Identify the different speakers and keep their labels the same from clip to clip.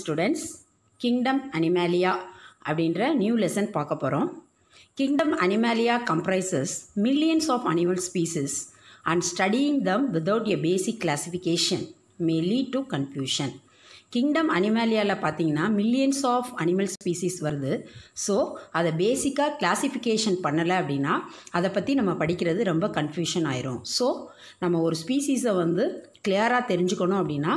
Speaker 1: Students kingdom Animalia அப்படின்ற new lesson பார்க்க போகிறோம் kingdom Animalia comprises millions of animal species and studying them without a basic classification may lead to confusion kingdom அனிமேலியாவில் பார்த்தீங்கன்னா millions of animal species வருது so அதை பேசிக்காக classification பண்ணலை அப்படின்னா அதை பற்றி நம்ம படிக்கிறது ரொம்ப கன்ஃபியூஷன் ஆயிரும் ஸோ நம்ம ஒரு ஸ்பீசிஸை வந்து கிளியராக தெரிஞ்சுக்கணும் அப்படின்னா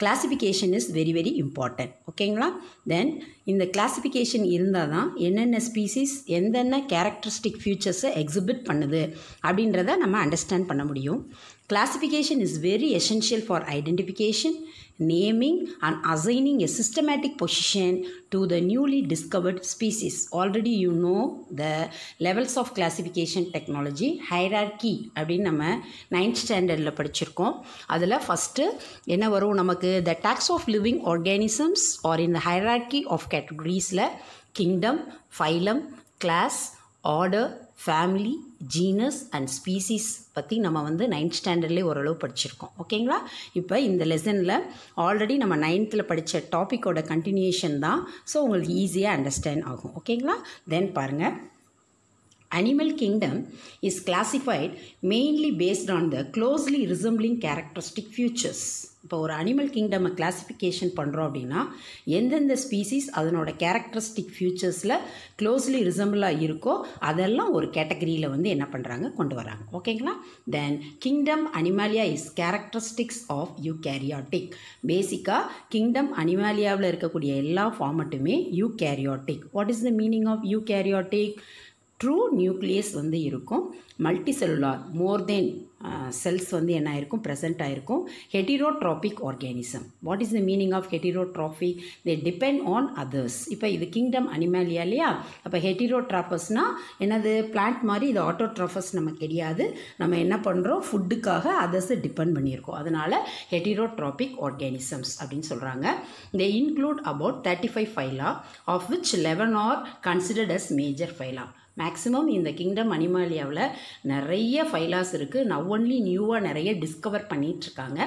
Speaker 1: classification is very very important ஓகேங்களா தென் இந்த கிளாஸிஃபிகேஷன் இருந்தால் தான் என்னென்ன ஸ்பீசிஸ் எந்தென்ன கேரக்டரிஸ்டிக் ஃபியூச்சர்ஸை எக்ஸிபிட் பண்ணுது அப்படின்றத நம்ம அண்டர்ஸ்டாண்ட் பண்ண முடியும் classification is very essential for identification naming and assigning a systematic position to the newly discovered species. Already you know the levels of classification technology hierarchy அப்படின்னு நம்ம நைன்த் ஸ்டாண்டர்டில் படிச்சிருக்கோம் அதில் ஃபஸ்ட்டு என்ன வரும் நமக்கு the taxa of living organisms are in the hierarchy of கேட்டகரிஸில் kingdom phylum class order family genus and species பற்றி நம்ம வந்து நைன்த் ஸ்டாண்டர்ட்லேயே ஓரளவு படிச்சிருக்கோம் ஓகேங்களா இப்போ இந்த லெசனில் ஆல்ரெடி நம்ம நைன்த்தில் படித்த டாப்பிக்கோட கண்டினியூஷன் தான் ஸோ உங்களுக்கு ஈஸியாக அண்டர்ஸ்டாண்ட் ஆகும் ஓகேங்களா தென் பாருங்கள் Animal kingdom is classified mainly based on the closely resembling characteristic features. இப்போ ஒரு அனிமல் கிங்டம்மை கிளாசிஃபிகேஷன் பண்ணுறோம் அப்படின்னா எந்தெந்த ஸ்பீசிஸ் அதனோட கேரக்டரிஸ்டிக் ஃபியூச்சர்ஸில் க்ளோஸ்லி ரிசம்பிளாக இருக்கோ அதெல்லாம் ஒரு கேட்டகரியில் வந்து என்ன பண்ணுறாங்க கொண்டு வராங்க ஓகேங்களா then kingdom Animalia is characteristics of eukaryotic பேசிக்காக கிங்டம் அனிமாலியாவில் இருக்கக்கூடிய எல்லா ஃபார்மட்டுமே eukaryotic what is the meaning of eukaryotic true nucleus வந்து இருக்கும் multicellular more than cells வந்து என்ன ஆயிருக்கும் ப்ரெசென்ட் ஆயிருக்கும் heterotrophic organism what is the meaning of heterotrophy they depend on others இப்போ இது கிங்டம் அனிமேலியா இல்லையா அப்போ ஹெட்டிரோட்ராஃபஸ்னால் என்னது பிளான்ட் மாதிரி இது ஆட்டோட்ராஃபஸ் நம்ம கிடையாது நம்ம என்ன பண்ணுறோம் ஃபுட்டுக்காக அதர்ஸை டிபெண்ட் பண்ணியிருக்கோம் அதனால் ஹெட்டிரோட்ராபிக் ஆர்கானிசம்ஸ் அப்படின்னு சொல்கிறாங்க they include about thirty five phyla of which eleven are considered as major phyla maximum இந்த கிங்டம் அனிமாலியாவில் நிறைய ஃபைலாஸ் இருக்குது நவ் ஒன்லி நியூவாக நிறைய டிஸ்கவர் பண்ணிகிட்ருக்காங்க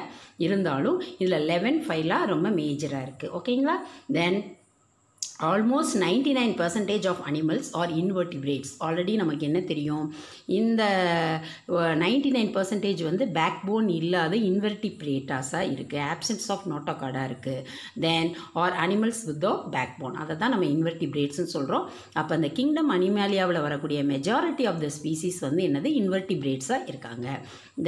Speaker 1: இருந்தாலும் இதில் லெவன் ஃபைலாக ரொம்ப மேஜராக இருக்குது ஓகேங்களா then almost ninety nine percentage of animals are invertebrates already நமக்கு என்ன தெரியும் இந்த நைன்டி நைன் பர்சன்டேஜ் வந்து பேக் போன் இல்லாத இன்வெர்டிபிரேட்டாஸாக இருக்குது ஆப்சன்ஸ் ஆஃப் நோட்டோகார்டாக இருக்குது then are animals with backbone அதை தான் நம்ம இன்வெர்டிபிரேட்ஸ்னு சொல்கிறோம் அப்போ அந்த கிங்டம் அனிமாலியாவில் வரக்கூடிய மெஜாரிட்டி ஆஃப் த ஸ்பீசிஸ் வந்து என்னது இன்வெர்டிபிரேட்ஸாக இருக்காங்க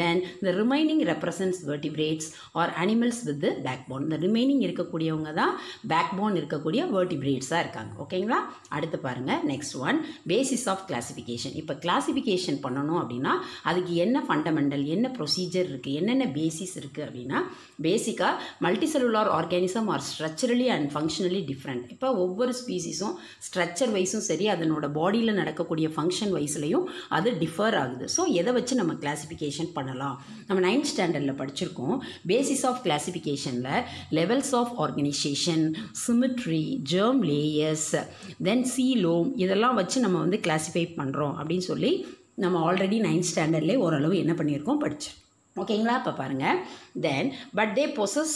Speaker 1: then the remaining represents vertebrates are animals with backbone இந்த ரிமைனிங் இருக்கக்கூடியவங்க தான் பேக் போன் இருக்கக்கூடிய வெர்டிபிரேட்ஸ் ஸ்டூடெண்ட்ஸாக இருக்காங்க ஓகேங்களா அடுத்து பாருங்கள் next one basis of classification இப்போ கிளாஸிஃபிகேஷன் பண்ணணும் அப்படின்னா அதுக்கு என்ன ஃபண்டமெண்டல் என்ன ப்ரொசீஜர் இருக்குது என்னென்ன பேசிஸ் இருக்குது அப்படின்னா பேசிக்காக multicellular organism are structurally and functionally different இப்போ ஒவ்வொரு ஸ்பீசிஸும் ஸ்ட்ரக்சர் வைஸும் சரி அதனோட பாடியில் நடக்கக்கூடிய ஃபங்க்ஷன் வைஸ்லையும் அது டிஃபர் ஆகுது ஸோ எதை வச்சு நம்ம கிளாஸிஃபிகேஷன் பண்ணலாம் நம்ம நைன்த் ஸ்டாண்டர்டில் படிச்சிருக்கோம் பேசிஸ் ஆஃப் கிளாசிஃபிகேஷனில் levels of organisation symmetry germ layers then coelom இதெல்லாம் வச்சு நம்ம வந்து கிளாஸிஃபை பண்ணுறோம் அப்படின்னு சொல்லி நம்ம ஆல்ரெடி நைன்த் ஸ்டாண்டர்ட்லேயே ஓரளவு என்ன பண்ணியிருக்கோம் படிச்சோம் ஓகேங்களா இப்போ பாருங்கள் then but they possess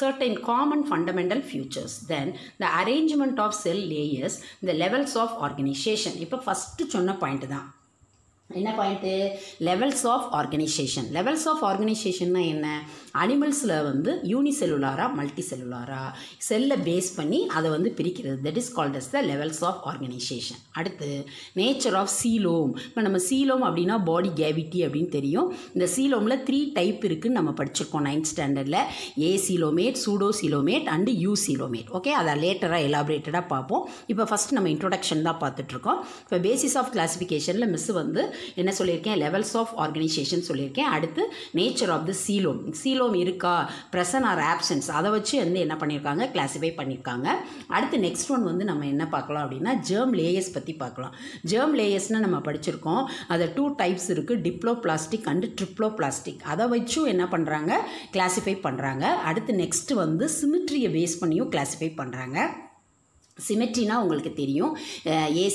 Speaker 1: certain common fundamental features then the arrangement of cell layers the levels of organisation இப்போ ஃபஸ்ட்டு சொன்ன பாயிண்ட் தான் என்ன point levels of organisation levels of ஆர்கனைசேஷன்னா என்ன அனிமல்ஸில் வந்து யூனிசெல்லுலாரா மல்டி செல்லுலாரா செல்லை பேஸ் பண்ணி அதை வந்து பிரிக்கிறது that is called as the levels of organisation அடுத்து நேச்சர் ஆஃப் சீலோம் இப்போ நம்ம சீலோம் அப்படின்னா பாடி கேவிட்டி அப்படின்னு தெரியும் இந்த சீலோமில் த்ரீ டைப் இருக்குதுன்னு நம்ம படிச்சிருக்கோம் நைன்த் ஸ்டாண்டர்டில் acoelomate pseudocoelomate and eucoelomate okay அதை லேட்டராக எலாபரேட்டடாக பார்ப்போம் இப்போ ஃபஸ்ட் நம்ம இன்ட்ரொடக்ஷன் தான் பார்த்துட்ருக்கோம் இப்போ பேசிஸ் ஆஃப் கிளாஸிஃபிகேஷனில் மிஸ் வந்து என்ன சொல்லியிருக்கேன் லெவல்ஸ் ஆஃப் ஆர்கனைசேஷன் சொல்லியிருக்கேன் அடுத்து nature of the coelom coelom இருக்கா ப்ரெசன்ட் ஆர் ஆப்சன்ஸ் அதை வச்சு வந்து என்ன பண்ணியிருக்காங்க கிளாஸிஃபை பண்ணியிருக்காங்க அடுத்து நெக்ஸ்ட் ஒன் வந்து நம்ம என்ன பார்க்கலாம் அப்படின்னா ஜேர்ம் லேயர்ஸ் பற்றி பார்க்கலாம் ஜேர்ம் லேயர்ஸ்னால் நம்ம படிச்சிருக்கோம் அதை டூ டைப்ஸ் இருக்குது diploblastic and triploblastic அதை வச்சும் என்ன பண்ணுறாங்க கிளாஸிஃபை பண்ணுறாங்க அடுத்து நெக்ஸ்ட் வந்து சிமிட்ரியை பேஸ் பண்ணியும் கிளாஸிஃபை பண்ணுறாங்க சிமெட்ரினா உங்களுக்கு தெரியும் 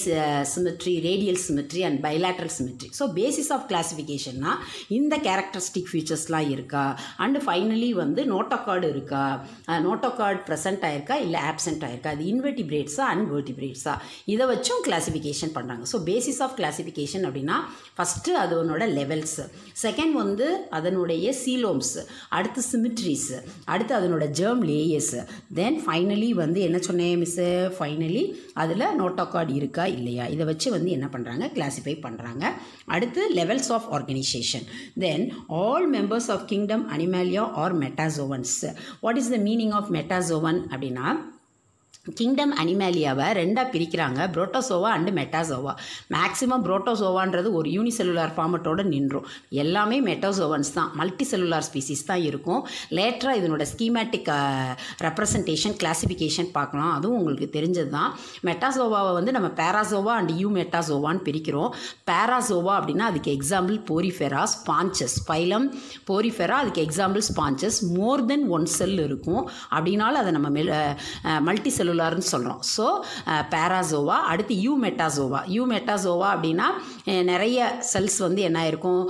Speaker 1: asymmetry radial symmetry and bilateral symmetry so basis of கிளாஸிஃபிகேஷன்னா இந்த கேரக்டரிஸ்டிக் ஃபீச்சர்ஸ்லாம் இருக்கா அண்டு ஃபைனலி வந்து நோட்டோ கார்டு இருக்கா நோட்டோ கார்டு ப்ரெசென்ட் ஆயிருக்கா இல்லை ஆப்சென்ட் ஆயிருக்கா அது இன்வெர்டிபிரேட்ஸா அன்வெர்டிபிரேட்ஸா இதை வச்சும் கிளாஸிஃபிகேஷன் பண்ணுறாங்க ஸோ பேசிஸ் ஆஃப் கிளாஸிஃபிகேஷன் அப்படின்னா ஃபஸ்ட்டு அதனோட லெவல்ஸ் செகண்ட் வந்து அதனுடைய சீலோம்ஸ் அடுத்து சிமிட்ரிஸ் அடுத்து அதனோட ஜேர்ம் லேயர்ஸ் தென் ஃபைனலி வந்து என்ன சொன்னேன் மிஸ்ஸு ஃபைனலி அதில் நோட்டோ கார்டு இருக்கா இல்லையா இதை வச்சு வந்து என்ன பண்ணுறாங்க கிளாஸிஃபை பண்ணுறாங்க அடுத்து levels of organisation then all members of kingdom animalia are metazoans what is the meaning of metazoan அப்படின்னா கிங்டம் அனிமேலியாவை ரெண்டாக பிரிக்கிறாங்க புரோட்டோசோவா அண்டு மெட்டாசோவா மேக்ஸிமம் புரோட்டோசோவான்றது ஒரு யூனிசெல்லுலார் ஃபார்மட்டோடு நின்றும் எல்லாமே மெட்டோசோவன்ஸ் தான் மல்டி செல்லுலார் ஸ்பீசிஸ் தான் இருக்கும் லேட்டராக இதனோட ஸ்கீமேட்டிக் ரெப்ரசன்டேஷன் கிளாசிஃபிகேஷன் பார்க்கலாம் அதுவும் உங்களுக்கு தெரிஞ்சது தான் மெட்டாசோவாவை வந்து நம்ம பேராசோவா அண்ட் யூ மெட்டாசோவான்னு பிரிக்கிறோம் பேராசோவா அப்படின்னா அதுக்கு example porifera sponges phylum porifera அதுக்கு example sponges more than one cell இருக்கும் அப்படின்னாலும் அதை நம்ம மெல் மல்டி செல்லுலார் ரெக்டாங்குலர்னு சொல்கிறோம் ஸோ பேராசோவா அடுத்து யூ மெட்டாசோவா யூ மெட்டாசோவா அப்படின்னா நிறைய செல்ஸ் வந்து என்ன ஆயிருக்கும்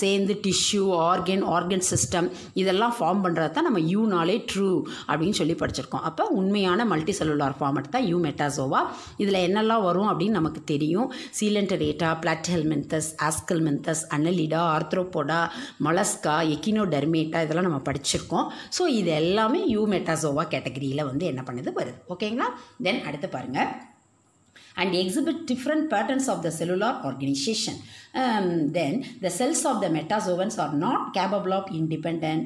Speaker 1: சேர்ந்து டிஷ்யூ ஆர்கன் ஆர்கன் சிஸ்டம் இதெல்லாம் ஃபார்ம் பண்ணுறது தான் நம்ம யூனாலே ட்ரூ அப்படின்னு சொல்லி படிச்சிருக்கோம் அப்போ உண்மையான மல்டி செல்லுலார் ஃபார்மட் தான் யூ மெட்டாசோவா இதில் என்னெல்லாம் வரும் அப்படின்னு நமக்கு தெரியும் சீலண்டரேட்டா பிளாட்ஹெல்மென்தஸ் ஆஸ்கல்மென்தஸ் அனலிடா ஆர்த்ரோபோடா மலஸ்கா டெர்மேட்டா இதெல்லாம் நம்ம படிச்சிருக்கோம் ஸோ இது எல்லாமே யூ மெட்டாசோவா கேட்டகரியில் வந்து என்ன பண்ணுது வருது ஓகேங்களா தென் அடுத்து பாருங்கள் and exhibit different patterns of the cellular organisation then um, then cells of the the metazoans are not capable of independent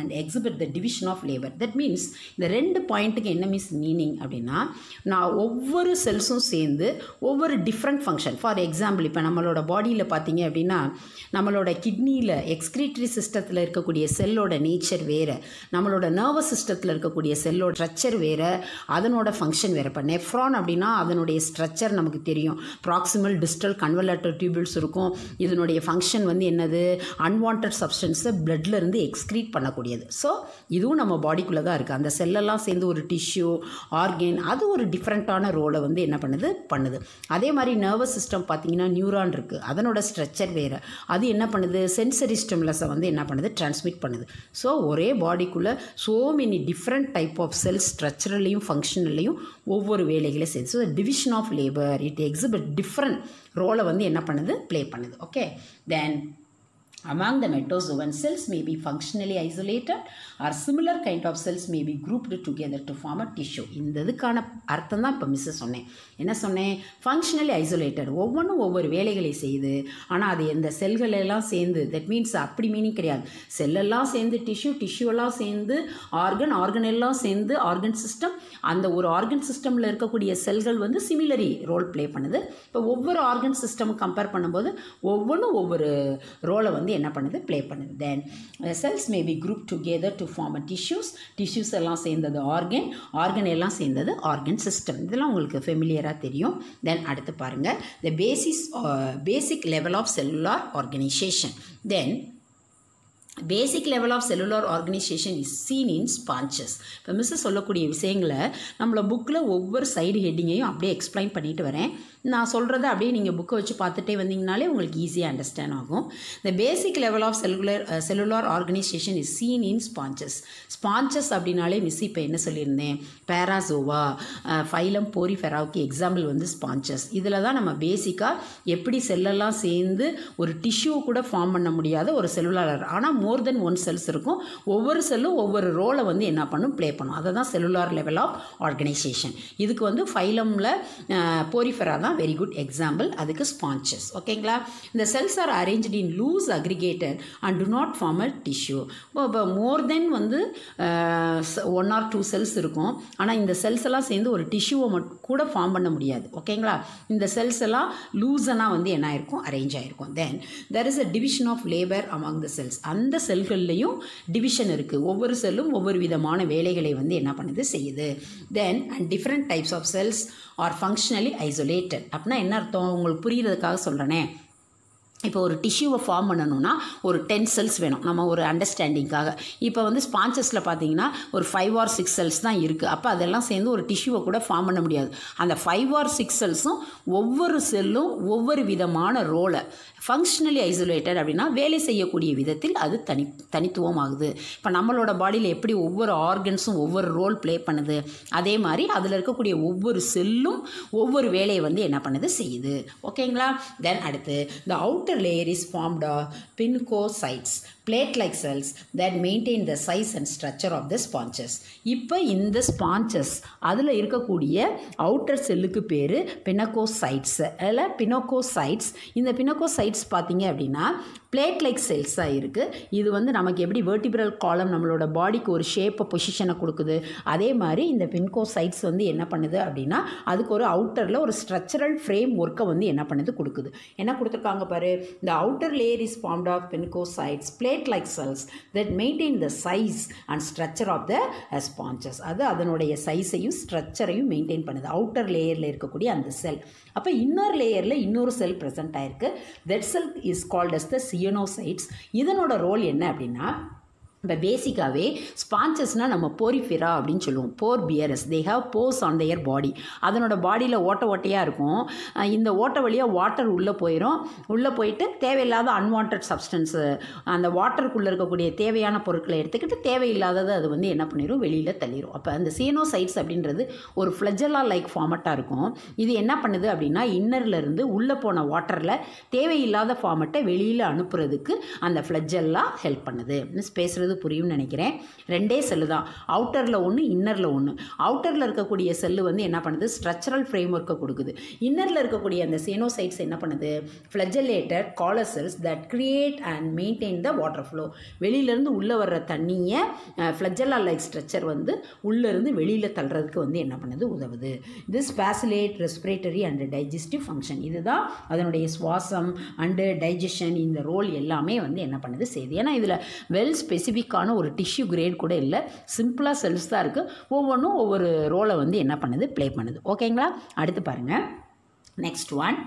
Speaker 1: and exhibit the division of of that means இந்த ரெண்டு பாயிண்ட்டுக்கு என்ன மீன்ஸ் மீனிங் அப்படின்னா நான் ஒவ்வொரு செல்ஸும் சேர்ந்து ஒவ்வொரு different function for example இப்போ நம்மளோட பாடியில் பார்த்தீங்க அப்படின்னா நம்மளோட கிட்னியில் எக்ஸ்கிரிட்டரி சிஸ்டத்தில் இருக்கக்கூடிய செல்லோட நேச்சர் வேறு நம்மளோட நர்வஸ் சிஸ்டத்தில் இருக்கக்கூடிய செல்லோட ஸ்ட்ரக்சர் வேறு அதனோட ஃபங்க்ஷன் வேறு இப்போ நெஃப்ரான் அப்படின்னா அதனுடைய ஸ்ட்ரக்சர் நமக்கு தெரியும் ப்ராக்சிமல் டிஸ்டல் கன்வலட்டர் டியூபிள்ஸ் இருக்கும் இதனுடைய ஃபங்க்ஷன் வந்து என்னது அன்வான்ட் சப்ஸ்டன்ஸை பிளட்லேருந்து எக்ஸ்க்ரீட் பண்ணக்கூடியது ஸோ இதுவும் நம்ம பாடிக்குள்ளே தான் இருக்குது அந்த செல்லெல்லாம் சேர்ந்து ஒரு டிஷ்யூ ஆர்கேன் அது ஒரு டிஃப்ரெண்ட்டான ரோலை வந்து என்ன பண்ணுது பண்ணுது அதே மாதிரி நர்வஸ் சிஸ்டம் பார்த்திங்கன்னா நியூரான் இருக்குது அதனோட ஸ்ட்ரக்சர் வேறு அது என்ன பண்ணுது சென்சரி ஸ்டிம்லஸை வந்து என்ன பண்ணுது ட்ரான்ஸ்மிட் பண்ணுது ஸோ ஒரே பாடிக்குள்ளே so many different type of cell ஸ்ட்ரக்சரலையும் ஃபங்க்ஷனலையும் ஒவ்வொரு வேலைகளையும் செய்யுது so division of labour it exhibit different ரோலை வந்து என்ன பண்ணுது ப்ளே பண்ணுது okay then Among the metazoan cells may be functionally isolated or similar kind of cells may be grouped together to form a tissue. இந்த இதுக்கான அர்த்தம் தான் இப்போ மிஸ்ஸு சொன்னேன் என்ன சொன்னேன் ஃபங்க்ஷனலி ஐசோலேட்டட் ஒவ்வொன்றும் ஒவ்வொரு வேலைகளை செய்து ஆனால் அது எந்த செல்கள் எல்லாம் சேர்ந்து தட் மீன்ஸ் அப்படி மீனிங் கிடையாது செல்லெல்லாம் சேர்ந்து டிஷ்யூ டிஷ்யூலாம் சேர்ந்து ஆர்கன் ஆர்கன் எல்லாம் சேர்ந்து ஆர்கன் சிஸ்டம் அந்த ஒரு ஆர்கன் சிஸ்டமில் இருக்கக்கூடிய செல்கள் வந்து சிமிலரி ரோல் ப்ளே பண்ணுது இப்போ ஒவ்வொரு ஆர்கன் சிஸ்டமும் கம்பேர் பண்ணும்போது ஒவ்வொன்றும் ஒவ்வொரு ரோலை வந்து வந்து என்ன பண்ணுது ப்ளே பண்ணுது then cells may be group together to form a tissues tissues எல்லாம் சேர்ந்தது ஆர்கன் ஆர்கன் எல்லாம் சேர்ந்தது ஆர்கன் சிஸ்டம் இதெல்லாம் உங்களுக்கு ஃபெமிலியராக தெரியும் தென் அடுத்து பாருங்கள் the basis basic level of cellular organisation then basic level of cellular organisation is seen in sponges இப்போ மிஸ்ஸு சொல்லக்கூடிய விஷயங்களை நம்மளை புக்கில் ஒவ்வொரு சைடு ஹெட்டிங்கையும் அப்படியே எக்ஸ்பிளைன் பண்ணிட்டு வரேன் நான் சொல்கிறத அப்படியே நீங்கள் புக்கை வச்சு பார்த்துட்டே வந்தீங்கனாலே உங்களுக்கு ஈஸியாக அண்டர்ஸ்டாண்ட் ஆகும் the basic level of cellular cellular organisation is seen in sponges sponges அப்படின்னாலே மிஸ் இப்போ என்ன சொல்லியிருந்தேன் பேராசோவா ஃபைலம் போரிஃபெராவுக்கு எக்ஸாம்பிள் வந்து ஸ்பான்சஸ் இதில் தான் நம்ம பேசிக்காக எப்படி செல்லெல்லாம் சேர்ந்து ஒரு டிஷ்யூ கூட ஃபார்ம் பண்ண முடியாத ஒரு செல்லுலார் ஆனால் மோர் தென் ஒன் செல்ஸ் இருக்கும் ஒவ்வொரு செல்லும் ஒவ்வொரு ரோலை வந்து என்ன பண்ணும் ப்ளே பண்ணும் அதை தான் செல்லுலார் லெவல் ஆஃப் ஆர்கனைசேஷன் இதுக்கு வந்து ஃபைலமில் போரிஃபெரா uh, தான் தான் வெரி குட் எக்ஸாம்பிள் அதுக்கு ஸ்பான்சஸ் ஓகேங்களா இந்த cells are arranged in loose aggregated and do not form a tissue இப்போ மோர் தென் வந்து ஒன் ஆர் டூ செல்ஸ் இருக்கும் ஆனால் இந்த செல்ஸ் எல்லாம் சேர்ந்து ஒரு டிஷ்யூவை மட்டும் கூட ஃபார்ம் பண்ண முடியாது ஓகேங்களா இந்த செல்ஸ் எல்லாம் லூஸனாக வந்து என்ன ஆயிருக்கும் அரேஞ்ச் ஆகிருக்கும் then there is a division of labour among the cells அந்த செல்கள்லையும் டிவிஷன் இருக்குது ஒவ்வொரு செல்லும் ஒவ்வொரு விதமான வேலைகளை வந்து என்ன பண்ணுது செய்யுது then and different types of cells are functionally isolated அப்படின்னா என்ன அர்த்தம் உங்களுக்கு புரிகிறதுக்காக சொல்கிறேனே இப்போ ஒரு டிஷ்யூவை ஃபார்ம் பண்ணணும்னா ஒரு டென் செல்ஸ் வேணும் நம்ம ஒரு அண்டர்ஸ்டாண்டிங்காக இப்போ வந்து ஸ்பான்சஸில் பார்த்தீங்கன்னா ஒரு ஃபைவ் ஆர் சிக்ஸ் செல்ஸ் தான் இருக்குது அப்போ அதெல்லாம் சேர்ந்து ஒரு டிஷ்யூவை கூட ஃபார்ம் பண்ண முடியாது அந்த ஃபைவ் ஆர் சிக்ஸ் செல்ஸும் ஒவ்வொரு செல்லும் ஒவ்வொரு விதமான ரோலை ஃபங்க்ஷனலி ஐசோலேட்டட் அப்படின்னா வேலை செய்யக்கூடிய விதத்தில் அது தனி தனித்துவம் ஆகுது இப்போ நம்மளோட பாடியில் எப்படி ஒவ்வொரு ஆர்கன்ஸும் ஒவ்வொரு ரோல் ப்ளே பண்ணுது அதே மாதிரி அதில் இருக்கக்கூடிய ஒவ்வொரு செல்லும் ஒவ்வொரு வேலையை வந்து என்ன பண்ணுது செய்யுது ஓகேங்களா தென் அடுத்து the outer layer is formed pinacocytes plate like cells that maintain the size and structure of the sponges இப்போ இந்த ஸ்பான்சஸ் அதில் இருக்கக்கூடிய அவுட்டர் செல்லுக்கு பேர் பினோகோசைட்ஸ் அதில் சைட்ஸ் இந்த பினோகோசைட் சைட்ஸ் பார்த்தீங்க அப்படின்னா பிளேட் லைக் செல்ஸாக இருக்குது இது வந்து நமக்கு எப்படி வேர்டிபிரல் காலம் நம்மளோட பாடிக்கு ஒரு ஷேப்பை பொசிஷனை கொடுக்குது அதே மாதிரி இந்த பின்கோ சைட்ஸ் வந்து என்ன பண்ணுது அப்படின்னா அதுக்கு ஒரு அவுட்டரில் ஒரு ஸ்ட்ரக்சரல் ஃப்ரேம் ஒர்க்கை வந்து என்ன பண்ணுது கொடுக்குது என்ன கொடுத்துருக்காங்க பாரு இந்த outer layer is formed of pinacocytes plate like cells that maintain the size and structure of the sponges அது அதனுடைய சைஸையும் ஸ்ட்ரக்சரையும் மெயின்டைன் பண்ணுது அவுட்டர் லேயரில் இருக்கக்கூடிய அந்த செல் அப்போ இன்னொரு லேயரில் இன்னொரு செல் ப்ரெசென்ட் ஆயிருக்கு that cell is called as the choanocytes இதனோட ரோல் என்ன அப்படின்னா இப்போ பேசிக்காகவே ஸ்பான்சஸ்னால் நம்ம போரிஃபெரா அப்படின்னு சொல்லுவோம் pore bearers they have pores on their body அதனோட பாடியில் ஓட்ட ஓட்டையாக இருக்கும் இந்த ஓட்ட வழியாக வாட்டர் உள்ளே போயிடும் உள்ளே போயிட்டு தேவையில்லாத அன்வான்ட் சப்ஸ்டன்ஸு அந்த வாட்டருக்குள்ளே இருக்கக்கூடிய தேவையான பொருட்களை எடுத்துக்கிட்டு தேவையில்லாதது அது வந்து என்ன பண்ணிடும் வெளியில் தள்ளிடும் அப்போ அந்த சீனோசைட்ஸ் அப்படின்றது ஒரு ஃப்ளஜலா லைக் ஃபார்மெட்டாக இருக்கும் இது என்ன பண்ணுது அப்படின்னா இன்னர்லேருந்து உள்ளே போன வாட்டரில் தேவையில்லாத ஃபார்மெட்டை வெளியில் அனுப்புறதுக்கு அந்த ஃப்ளஜல்லாம் ஹெல்ப் பண்ணுது மீன்ஸ் பேசுகிறது சொல்கிறது புரியும்னு நினைக்கிறேன் ரெண்டே செல்லு தான் அவுட்டரில் ஒன்று இன்னரில் ஒன்று அவுட்டரில் இருக்கக்கூடிய செல்லு வந்து என்ன பண்ணுது ஸ்ட்ரக்சரல் ஃப்ரேம் ஒர்க்கை கொடுக்குது இன்னரில் இருக்கக்கூடிய அந்த சேனோசைட்ஸ் என்ன பண்ணுது flagellated collar cells that create and maintain the water flow வெளியிலேருந்து உள்ளே வர்ற தண்ணியை ஃப்ளஜல்லா லைக் ஸ்ட்ரக்சர் வந்து உள்ளேருந்து வெளியில் தள்ளுறதுக்கு வந்து என்ன பண்ணுது உதவுது this facilitate respiratory and digestive function இதுதான் அதனுடைய சுவாசம் அண்டு டைஜஷன் இந்த ரோல் எல்லாமே வந்து என்ன பண்ணுது செய்தி ஏன்னா இதில் வெல் ஸ்பெசிஃபிக் பேபிக்கான ஒரு டிஷ்யூ கிரேட் கூட இல்லை சிம்பிளாக செல்ஸ் தான் இருக்குது ஒவ்வொன்றும் ஒவ்வொரு ரோலை வந்து என்ன பண்ணுது ப்ளே பண்ணுது ஓகேங்களா அடுத்து பாருங்கள் நெக்ஸ்ட் ஒன்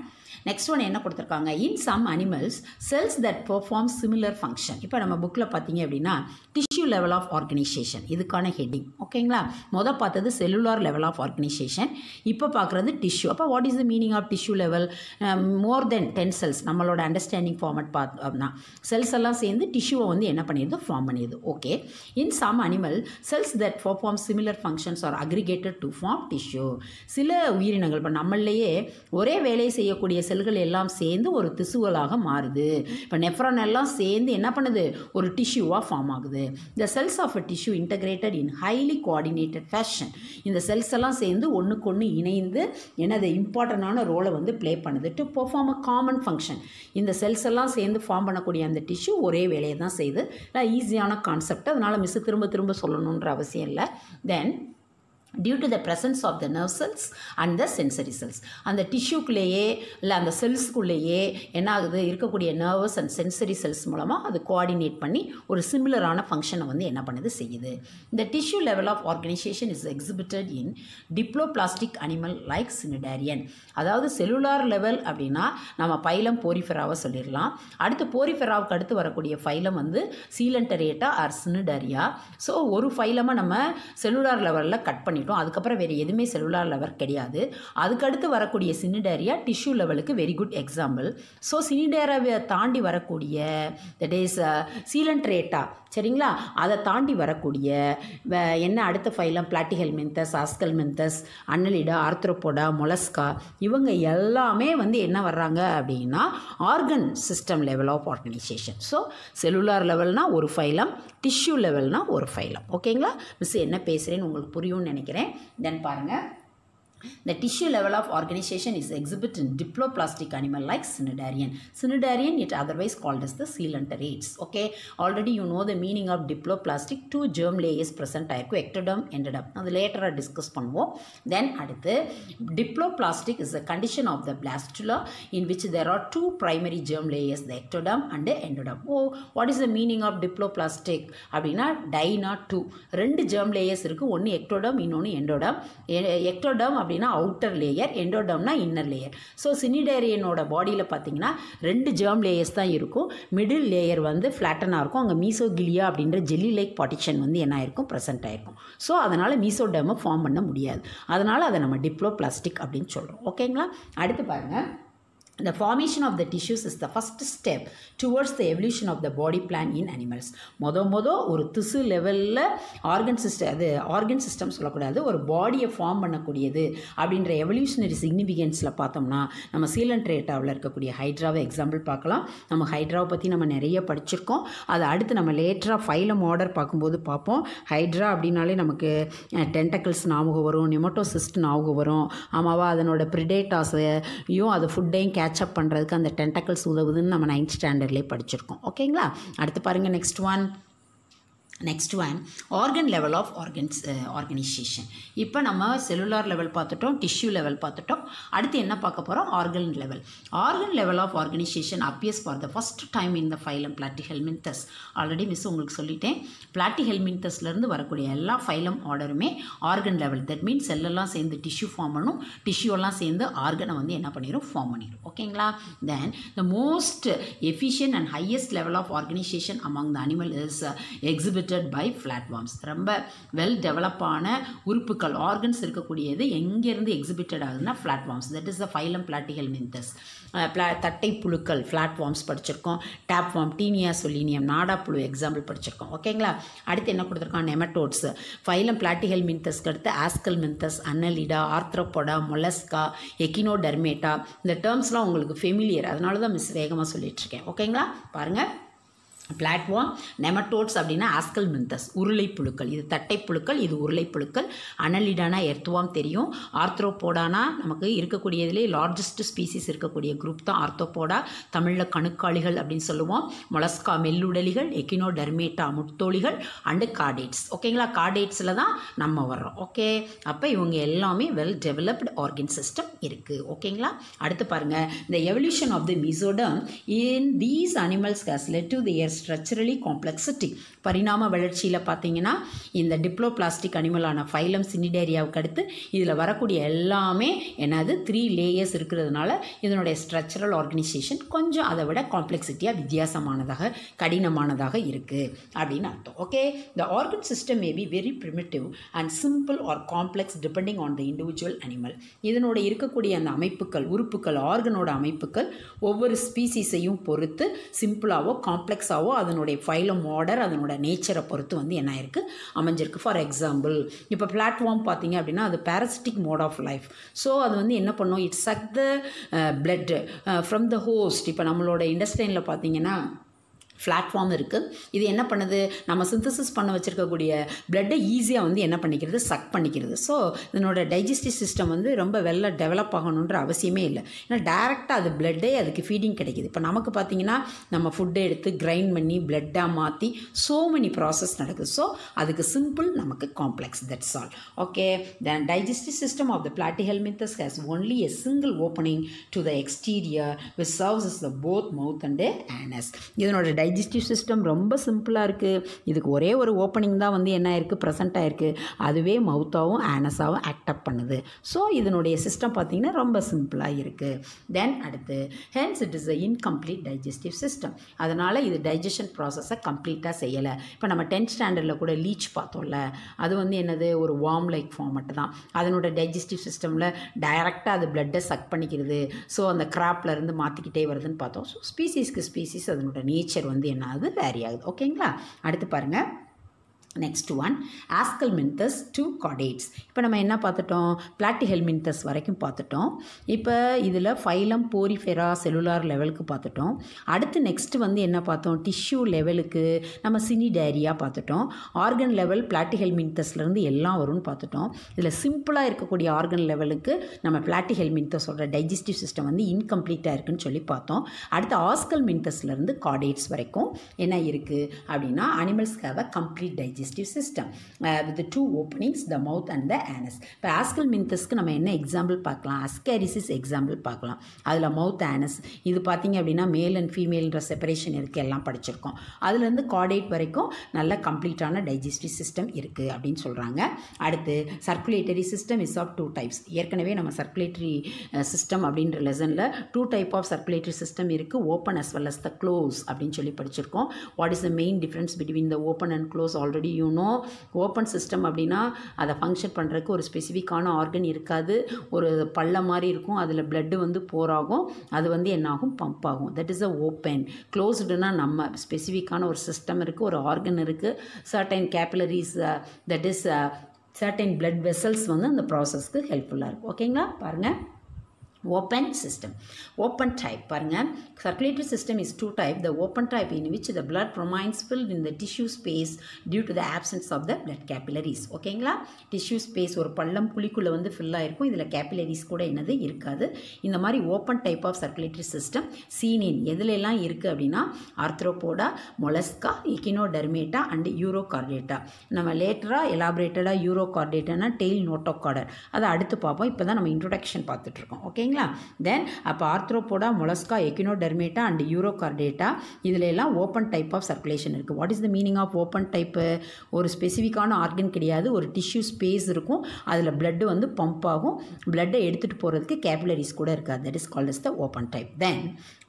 Speaker 1: நெக்ஸ்ட் ஒன் என்ன கொடுத்துருக்காங்க in some animals cells that perform similar function இப்போ நம்ம புக்கில் பார்த்தீங்க அப்படின்னா டிஷ்யூ லெவல் ஆஃப் ஆர்கனைசேஷன் இதுக்கான ஹெட்டிங் ஓகேங்களா மொதல் பார்த்தது செல்லுலார் லெவல் ஆஃப் ஆர்கனைசேஷன் இப்போ பார்க்குறது டிஷ்யூ அப்போ what is the meaning of tissue level more than ten cells நம்மளோட அண்டர்ஸ்டாண்டிங் ஃபார்மட் பார்த்தோம்னா செல்ஸ் எல்லாம் சேர்ந்து டிஷ்யூவை வந்து என்ன பண்ணிடுது ஃபார்ம் பண்ணிடுது okay in some animal cells that perform similar functions are aggregated to form tissue சில உயிரினங்கள் இப்போ நம்மளையே ஒரே வேலையை செய்யக்கூடிய செல்கள் எல்லாம் சேர்ந்து ஒரு திசுவலாக மாறுது இப்போ நெஃப்ரான் எல்லாம் சேர்ந்து என்ன பண்ணுது ஒரு டிஷ்யூவாக ஃபார்ம் ஆகுது இந்த cells of a tissue integrated in highly coordinated fashion இந்த செல்ஸ் எல்லாம் சேர்ந்து ஒன்றுக்கு ஒன்று இணைந்து என்னது இம்பார்ட்டண்டான ரோலை வந்து ப்ளே பண்ணுது to perform a common function இந்த செல்ஸ் எல்லாம் சேர்ந்து ஃபார்ம் பண்ணக்கூடிய அந்த டிஷ்யூ ஒரே வேலையை தான் செய்யுது ஈஸியான கான்செப்ட் அதனால் மிஸ் திரும்ப திரும்ப சொல்லணுன்ற அவசியம் இல்லை then due to the presence of the nerve cells and the sensory cells அந்த டிஷ்யூக்குள்ளேயே இல்லை அந்த செல்ஸ்க்குள்ளேயே என்ன ஆகுது இருக்கக்கூடிய நர்வஸ் அண்ட் சென்சரி செல்ஸ் மூலமாக அது கோஆர்டினேட் பண்ணி ஒரு சிமிலரான ஃபங்க்ஷனை வந்து என்ன பண்ணுது செய்யுது இந்த tissue level of organisation is exhibited in diploblastic animal like cnidarian அதாவது செல்லுலார் லெவல் அப்படின்னா நம்ம பைலம் போரிஃபெராவை சொல்லிடலாம் அடுத்து போரிஃபெராவுக்கு அடுத்து வரக்கூடிய ஃபைலம் வந்து சீலண்டரேட்டா ஆர் சினிடேரியா ஸோ ஒரு ஃபைலமாக நம்ம செல்லுலார் லெவலில் கட் பண்ணி பண்ணிட்டோம் அதுக்கப்புறம் வேறு எதுவுமே செல்லுலார் லெவல் கிடையாது அதுக்கடுத்து வரக்கூடிய சினிடேரியா டிஷ்யூ லெவலுக்கு வெரி குட் எக்ஸாம்பிள் ஸோ சினிடேரியாவை தாண்டி வரக்கூடிய தட் இஸ் சீலன்ட்ரேட்டா சரிங்களா அதை தாண்டி வரக்கூடிய என்ன அடுத்த phylum Platyhelminthes Aschelminthes Annelida Arthropoda Mollusca இவங்க எல்லாமே வந்து என்ன வர்றாங்க அப்படின்னா organ system level of organisation so cellular லெவல்னால் ஒரு ஃபைலம் டிஷ்யூ லெவல்னால் ஒரு ஃபைலம் ஓகேங்களா மிஸ் என்ன பேசுகிறேன்னு உங்களுக்கு புரியும்னு நினைக்கிறேன் தென் பாருங்கள் The tissue level of organization is exhibited in diploplastic animal like cnidarian. Cnidarian it otherwise called as the coelenterates. Okay, already you know the meaning of diploplastic. Two germ layers present ஆயிருக்கும் ectoderm ended up. Now the later I discuss பண்ணுவோம் then at the diploplastic is the condition of the blastula in which there are two primary germ layers the ectoderm and the endoderm. Oh, what is the meaning of diploplastic? அப்படின்னா டைனா two. ரெண்டு germ layers இருக்குது ஒன்று ectoderm இன்னொன்று endoderm. ectoderm அப்படி அப்படின்னா outer layer எண்டோடம்னா inner layer so சினிடேரியனோட பாடியில் பார்த்தீங்கன்னா ரெண்டு ஜேர்ம் லேயர்ஸ் தான் இருக்கும் மிடில் லேயர் வந்து ஃப்ளாட்டனாக இருக்கும் அங்கே மீசோகிலியா அப்படின்ற ஜெல்லி லைக் பார்ட்டிஷன் வந்து என்ன ஆயிருக்கும் ப்ரெசென்ட் ஆயிருக்கும் ஸோ அதனால் மீசோ டேமை ஃபார்ம் பண்ண முடியாது அதனால் அதை நம்ம டிப்ளோ பிளாஸ்டிக் அப்படின்னு சொல்கிறோம் ஓகேங்களா அடுத்து பாருங்கள் The formation of the tissues is the first step towards the evolution of the body plan in animals மொத மொத ஒரு திசு லெவலில் ஆர்கன் சிஸ்டம் அது ஆர்கன் சிஸ்டம் சொல்லக்கூடாது ஒரு பாடியை ஃபார்ம் பண்ணக்கூடியது அப்படின்ற எவல்யூஷனரி சிக்னிஃபிகன்ஸில் பார்த்தோம்னா நம்ம சீலன் ரேட்டாவில் இருக்கக்கூடிய ஹைட்ராவை எக்ஸாம்பிள் பார்க்கலாம் நம்ம ஹைட்ராவை பற்றி நம்ம நிறைய படிச்சிருக்கோம் அதை அடுத்து நம்ம லேட்டராக ஃபைலம் ஆர்டர் பார்க்கும்போது பார்ப்போம் ஹைட்ரா அப்படின்னாலே நமக்கு டென்டக்கல்ஸ் ஞாபகம் வரும் நிமோட்டோசிஸ்ட் ஞாபகம் வரும் ஆமாவா அதனோட ப்ரிடேட்டாஸையும் அது ஃபுட்டையும் கேட்சப் பண்ணுறதுக்கு அந்த டென்டக்கல்ஸ் உதவுதுன்னு நம்ம நைன்த் ஸ்டாண்டர்ட்லேயே படிச்சிருக்கோம் ஓகேங்களா அடுத்து பாருங்கள் next one next one organ level of organs organisation இப்போ நம்ம செல்லுலார் லெவல் பார்த்துட்டோம் டிஷ்யூ லெவல் பார்த்துட்டோம் அடுத்து என்ன பார்க்க போகிறோம் organ level organ level of organisation appears for the first time in the phylum Platyhelminthes already miss உங்களுக்கு சொல்லிட்டேன் பிளாட்டி ஹெல்மின்தஸ்லேருந்து வரக்கூடிய எல்லா ஃபைலம் ஆர்டருமே ஆர்கன் லெவல் தட் மீன்ஸ் செல்லெல்லாம் சேர்ந்து டிஷ்யூ ஃபார்ம் பண்ணும் டிஷ்யூலாம் சேர்ந்து ஆர்கனை வந்து என்ன பண்ணிடும் ஃபார்ம் பண்ணிடும் ஓகேங்களா then the most efficient and highest level of organisation among the animal is exhibit represented by flatworms ரொம்ப வெல் டெவலப்பான உறுப்புகள் ஆர்கன்ஸ் இருக்கக்கூடியது எங்கேருந்து எக்ஸிபிட்டட் ஆகுதுன்னா flatworms that is the phylum Platyhelminthes பிளா தட்டை புழுக்கள் பிளாட்ஃபார்ம்ஸ் படிச்சிருக்கோம் டேப் ஃபார்ம் டீனியா சொல்லினியம் நாடா புழு எக்ஸாம்பிள் படிச்சிருக்கோம் ஓகேங்களா அடுத்து என்ன கொடுத்துருக்கோம் நெமட்டோட்ஸ் ஃபைலம் பிளாட்டிகல் மின்தஸ்க்கு அடுத்து ஆஸ்கல் மின்தஸ் அன்னலிடா ஆர்த்ரோபோடா மொலஸ்கா எக்கினோ டெர்மேட்டா இந்த டேர்ம்ஸ்லாம் உங்களுக்கு ஃபெமிலியர் அதனால தான் மிஸ் வேகமாக இருக்கேன் ஓகேங்களா பாருங்கள் பிளாட்வார்ம் நெமட்டோட்ஸ் அப்படின்னா ஆஸ்கல் மின்தஸ் உருளை புழுக்கள் இது தட்டை புழுக்கள் இது உருளை புழுக்கள் அனலிடானா எர்த்வாம் தெரியும் ஆர்த்ரோபோடானா நமக்கு இருக்கக்கூடியதிலே லார்ஜஸ்ட் ஸ்பீசிஸ் இருக்கக்கூடிய குரூப் தான் ஆர்த்தோபோடா தமிழில் கணுக்காளிகள் அப்படின்னு சொல்லுவோம் மொலஸ்கா மெல்லுடலிகள் எக்கினோ டர்மேட்டா முட்டோலிகள் அண்டு கார்டேட்ஸ் ஓகேங்களா கார்டேட்ஸில் தான் நம்ம வர்றோம் ஓகே அப்போ இவங்க எல்லாமே வெல் டெவலப்டு ஆர்கன் சிஸ்டம் இருக்குது ஓகேங்களா அடுத்து பாருங்கள் இந்த evolution of the mesoderm in these animals led to the எர்ஸ் structurally complexity பரிணாம வளர்ச்சியில் பார்த்தீங்கன்னா இந்த டிப்ளோ பிளாஸ்டிக் அனிமலான ஃபைலம் சினிடேரியாவுக்கு அடுத்து இதில் வரக்கூடிய எல்லாமே என்னது த்ரீ லேயர்ஸ் இருக்கிறதுனால இதனுடைய ஸ்ட்ரக்சரல் ஆர்கனைசேஷன் கொஞ்சம் அதை விட காம்ப்ளெக்சிட்டியாக வித்தியாசமானதாக கடினமானதாக இருக்குது அப்படின்னு அர்த்தம் ஓகே இந்த organ system may be very primitive and simple or complex depending on the individual animal இதனோட இருக்கக்கூடிய அந்த அமைப்புகள் உறுப்புகள் ஆர்கனோட அமைப்புகள் ஒவ்வொரு ஸ்பீசிஸையும் பொறுத்து சிம்பிளாகவோ காம்ப்ளெக்ஸாகவோ அதனுடைய ஃபைலம் ஆர்டர் அதனுடைய அதோட நேச்சரை பொறுத்து வந்து என்ன ஆயிருக்கு அமைஞ்சிருக்கு ஃபார் எக்ஸாம்பிள் இப்போ பிளாட்ஃபார்ம் பார்த்தீங்க அப்படின்னா அது parasitic mode of life so அது வந்து என்ன பண்ணும் it's suck the blood from the host இப்போ நம்மளோட இண்டஸ்ட்ரீனில் பார்த்தீங்கன்னா பிளாட்ஃபார்ம் இருக்குது இது என்ன பண்ணுது நம்ம சிந்தசிஸ் பண்ண வச்சுருக்கக்கூடிய பிளட்டை ஈஸியாக வந்து என்ன பண்ணிக்கிறது சக் பண்ணிக்கிறது ஸோ இதனோட டைஜஸ்டிவ் சிஸ்டம் வந்து ரொம்ப வெள்ள டெவலப் ஆகணுன்ற அவசியமே இல்லை ஏன்னா டேரெக்டாக அது பிளட்டே அதுக்கு ஃபீடிங் கிடைக்கிது இப்போ நமக்கு பார்த்திங்கன்னா நம்ம ஃபுட்டை எடுத்து கிரைண்ட் பண்ணி பிளட்டாக மாற்றி ஸோ மெனி ப்ராசஸ் நடக்குது ஸோ அதுக்கு சிம்பிள் நமக்கு complex that's all okay then digestive system of the platyhelminthes has only a single opening to the exterior with serves is the both mouth and anus இதனோட digestive system ரொம்ப சிம்பிளாக இருக்குது இதுக்கு ஒரே ஒரு ஓப்பனிங் தான் வந்து என்ன ஆயிருக்கு ப்ரெசென்ட் ஆயிருக்கு அதுவே மவுத்தாகவும் ஆனஸாகவும் ஆக்டப் பண்ணுது ஸோ இதனுடைய சிஸ்டம் பார்த்திங்கன்னா ரொம்ப சிம்பிளாக இருக்குது தென் அடுத்து hence it is a incomplete digestive system அதனால் இது டைஜஷன் ப்ராசஸை கம்ப்ளீட்டாக செய்யலை இப்போ நம்ம டென்த் ஸ்டாண்டர்டில் கூட லீச் பார்த்தோம்ல அது வந்து என்னது ஒரு வார்ம் லைக் ஃபார்மெட் தான் அதனோட டைஜஸ்டிவ் சிஸ்டமில் டைரெக்டாக அது பிளட்டை சக் பண்ணிக்கிறது ஸோ அந்த கிராப்லேருந்து மாற்றிக்கிட்டே வருதுன்னு பார்த்தோம் ஸோ ஸ்பீசிஸ்க்கு ஸ்பீசிஸ் அதனோட நேச்சர் வந்து என்ன ஆகுது வேரி ஆகுது ஓகேங்களா அடுத்து பாருங்கள் next one aschelminthes to chordates இப்போ நம்ம என்ன பார்த்துட்டோம் பிளாட்டிஹெல் மின்தஸ் வரைக்கும் பார்த்துட்டோம் இப்போ இதில் ஃபைலம் போரிஃபெரா செல்லுலார் லெவலுக்கு பார்த்துட்டோம் அடுத்து நெக்ஸ்ட் வந்து என்ன பார்த்தோம் டிஷ்யூ லெவலுக்கு நம்ம சினி டயரியா பார்த்துட்டோம் ஆர்கன் லெவல் பிளாட்டிஹெல் மின்தஸ்லேருந்து எல்லாம் வரும்னு பார்த்துட்டோம் இதில் சிம்பிளாக இருக்கக்கூடிய ஆர்கன் லெவலுக்கு நம்ம பிளாட்டிஹெல் மின்தஸோட டைஜஸ்டிவ் சிஸ்டம் வந்து இன்கம்ப்ளீட்டாக இருக்குன்னு சொல்லி பார்த்தோம் அடுத்து ஆஸ்கல் மின்தஸ்லேருந்து கார்டேட்ஸ் வரைக்கும் என்ன இருக்குது அப்படின்னா அனிமல்ஸ்க்காக complete digest digestive system uh, with the two openings the mouth and இப்போ ஆஸ்கல் மின்தஸ்க்கு நம்ம என்ன எக்ஸாம்பிள் பார்க்கலாம் அஸ்கேரிசிஸ் எக்ஸாம்பிள் பார்க்கலாம் அதில் மவுத் ஆனஸ் இது பார்த்திங்க அப்படின்னா மேல் அண்ட் ஃபீமேல்ன்ற செப்பரேஷன் இருக்குது எல்லாம் படிச்சிருக்கோம் அதுலேருந்து கார்டேட் வரைக்கும் நல்ல கம்ப்ளீட்டான டைஜஸ்டிவ் சிஸ்டம் இருக்குது அப்படின்னு சொல்கிறாங்க அடுத்து circulatory system is of two types ஏற்கனவே நம்ம சர்க்குலேட்டரி சிஸ்டம் uh, அப்படின்ற லெசனில் two type of circulatory system இருக்குது open as well as the close அப்படின்னு சொல்லி படிச்சிருக்கோம் what is the main difference between the open and close already செய்யணும் open system அப்படின்னா அதை ஃபங்க்ஷன் பண்ணுறதுக்கு ஒரு ஸ்பெசிஃபிக்கான ஆர்கன் இருக்காது ஒரு பள்ளம் மாதிரி இருக்கும் அதில் பிளட்டு வந்து போராகும் அது வந்து என்னாகும் பம்ப் ஆகும் தட் இஸ் அ ஓப்பன் க்ளோஸ்டுனால் நம்ம ஸ்பெசிஃபிக்கான ஒரு சிஸ்டம் இருக்குது ஒரு ஆர்கன் இருக்குது certain capillaries that is certain blood vessels வந்து அந்த ப்ராசஸ்க்கு ஹெல்ப்ஃபுல்லாக இருக்கும் ஓகேங்களா பாருங்கள் ஓப்பன் சிஸ்டம் ஓப்பன் டைப் பாருங்க circulatory system is two type the open type in which the blood remains filled in the tissue space due to the absence of the blood capillaries ஓகேங்களா tissue space ஒரு பள்ளம் குழிக்குள்ளே வந்து fill ஆகிருக்கும் இதில் capillaries கூட என்னது இருக்காது இந்த மாதிரி open type of circulatory system seen in எதுலெல்லாம் இருக்குது அப்படின்னா arthropoda mollusca echinodermata and urochordata நம்ம லேட்டராக எலாபரேட்டடாக யூரோகார்டேட்டானா டெய்ல் நோட்டோ நோட்டோகார்டர் அதை அடுத்து பார்ப்போம் இப்போ தான் நம்ம இன்ட்ரொடக்ஷன் பார்த்துட்ருக்கோம் ஓகேங்களா சரிங்களா தென் அப்போ arthropoda mollusca echinodermata and urochordata இதில் எல்லாம் ஓப்பன் டைப் ஆஃப் சர்க்குலேஷன் இருக்குது what is the meaning of open type ஒரு ஸ்பெசிஃபிக்கான ஆர்கன் கிடையாது ஒரு டிஷ்யூ ஸ்பேஸ் இருக்கும் அதில் பிளட்டு வந்து பம்ப் ஆகும் பிளட்டை எடுத்துகிட்டு போகிறதுக்கு கேபிலரிஸ் கூட இருக்காது that is called is the open type then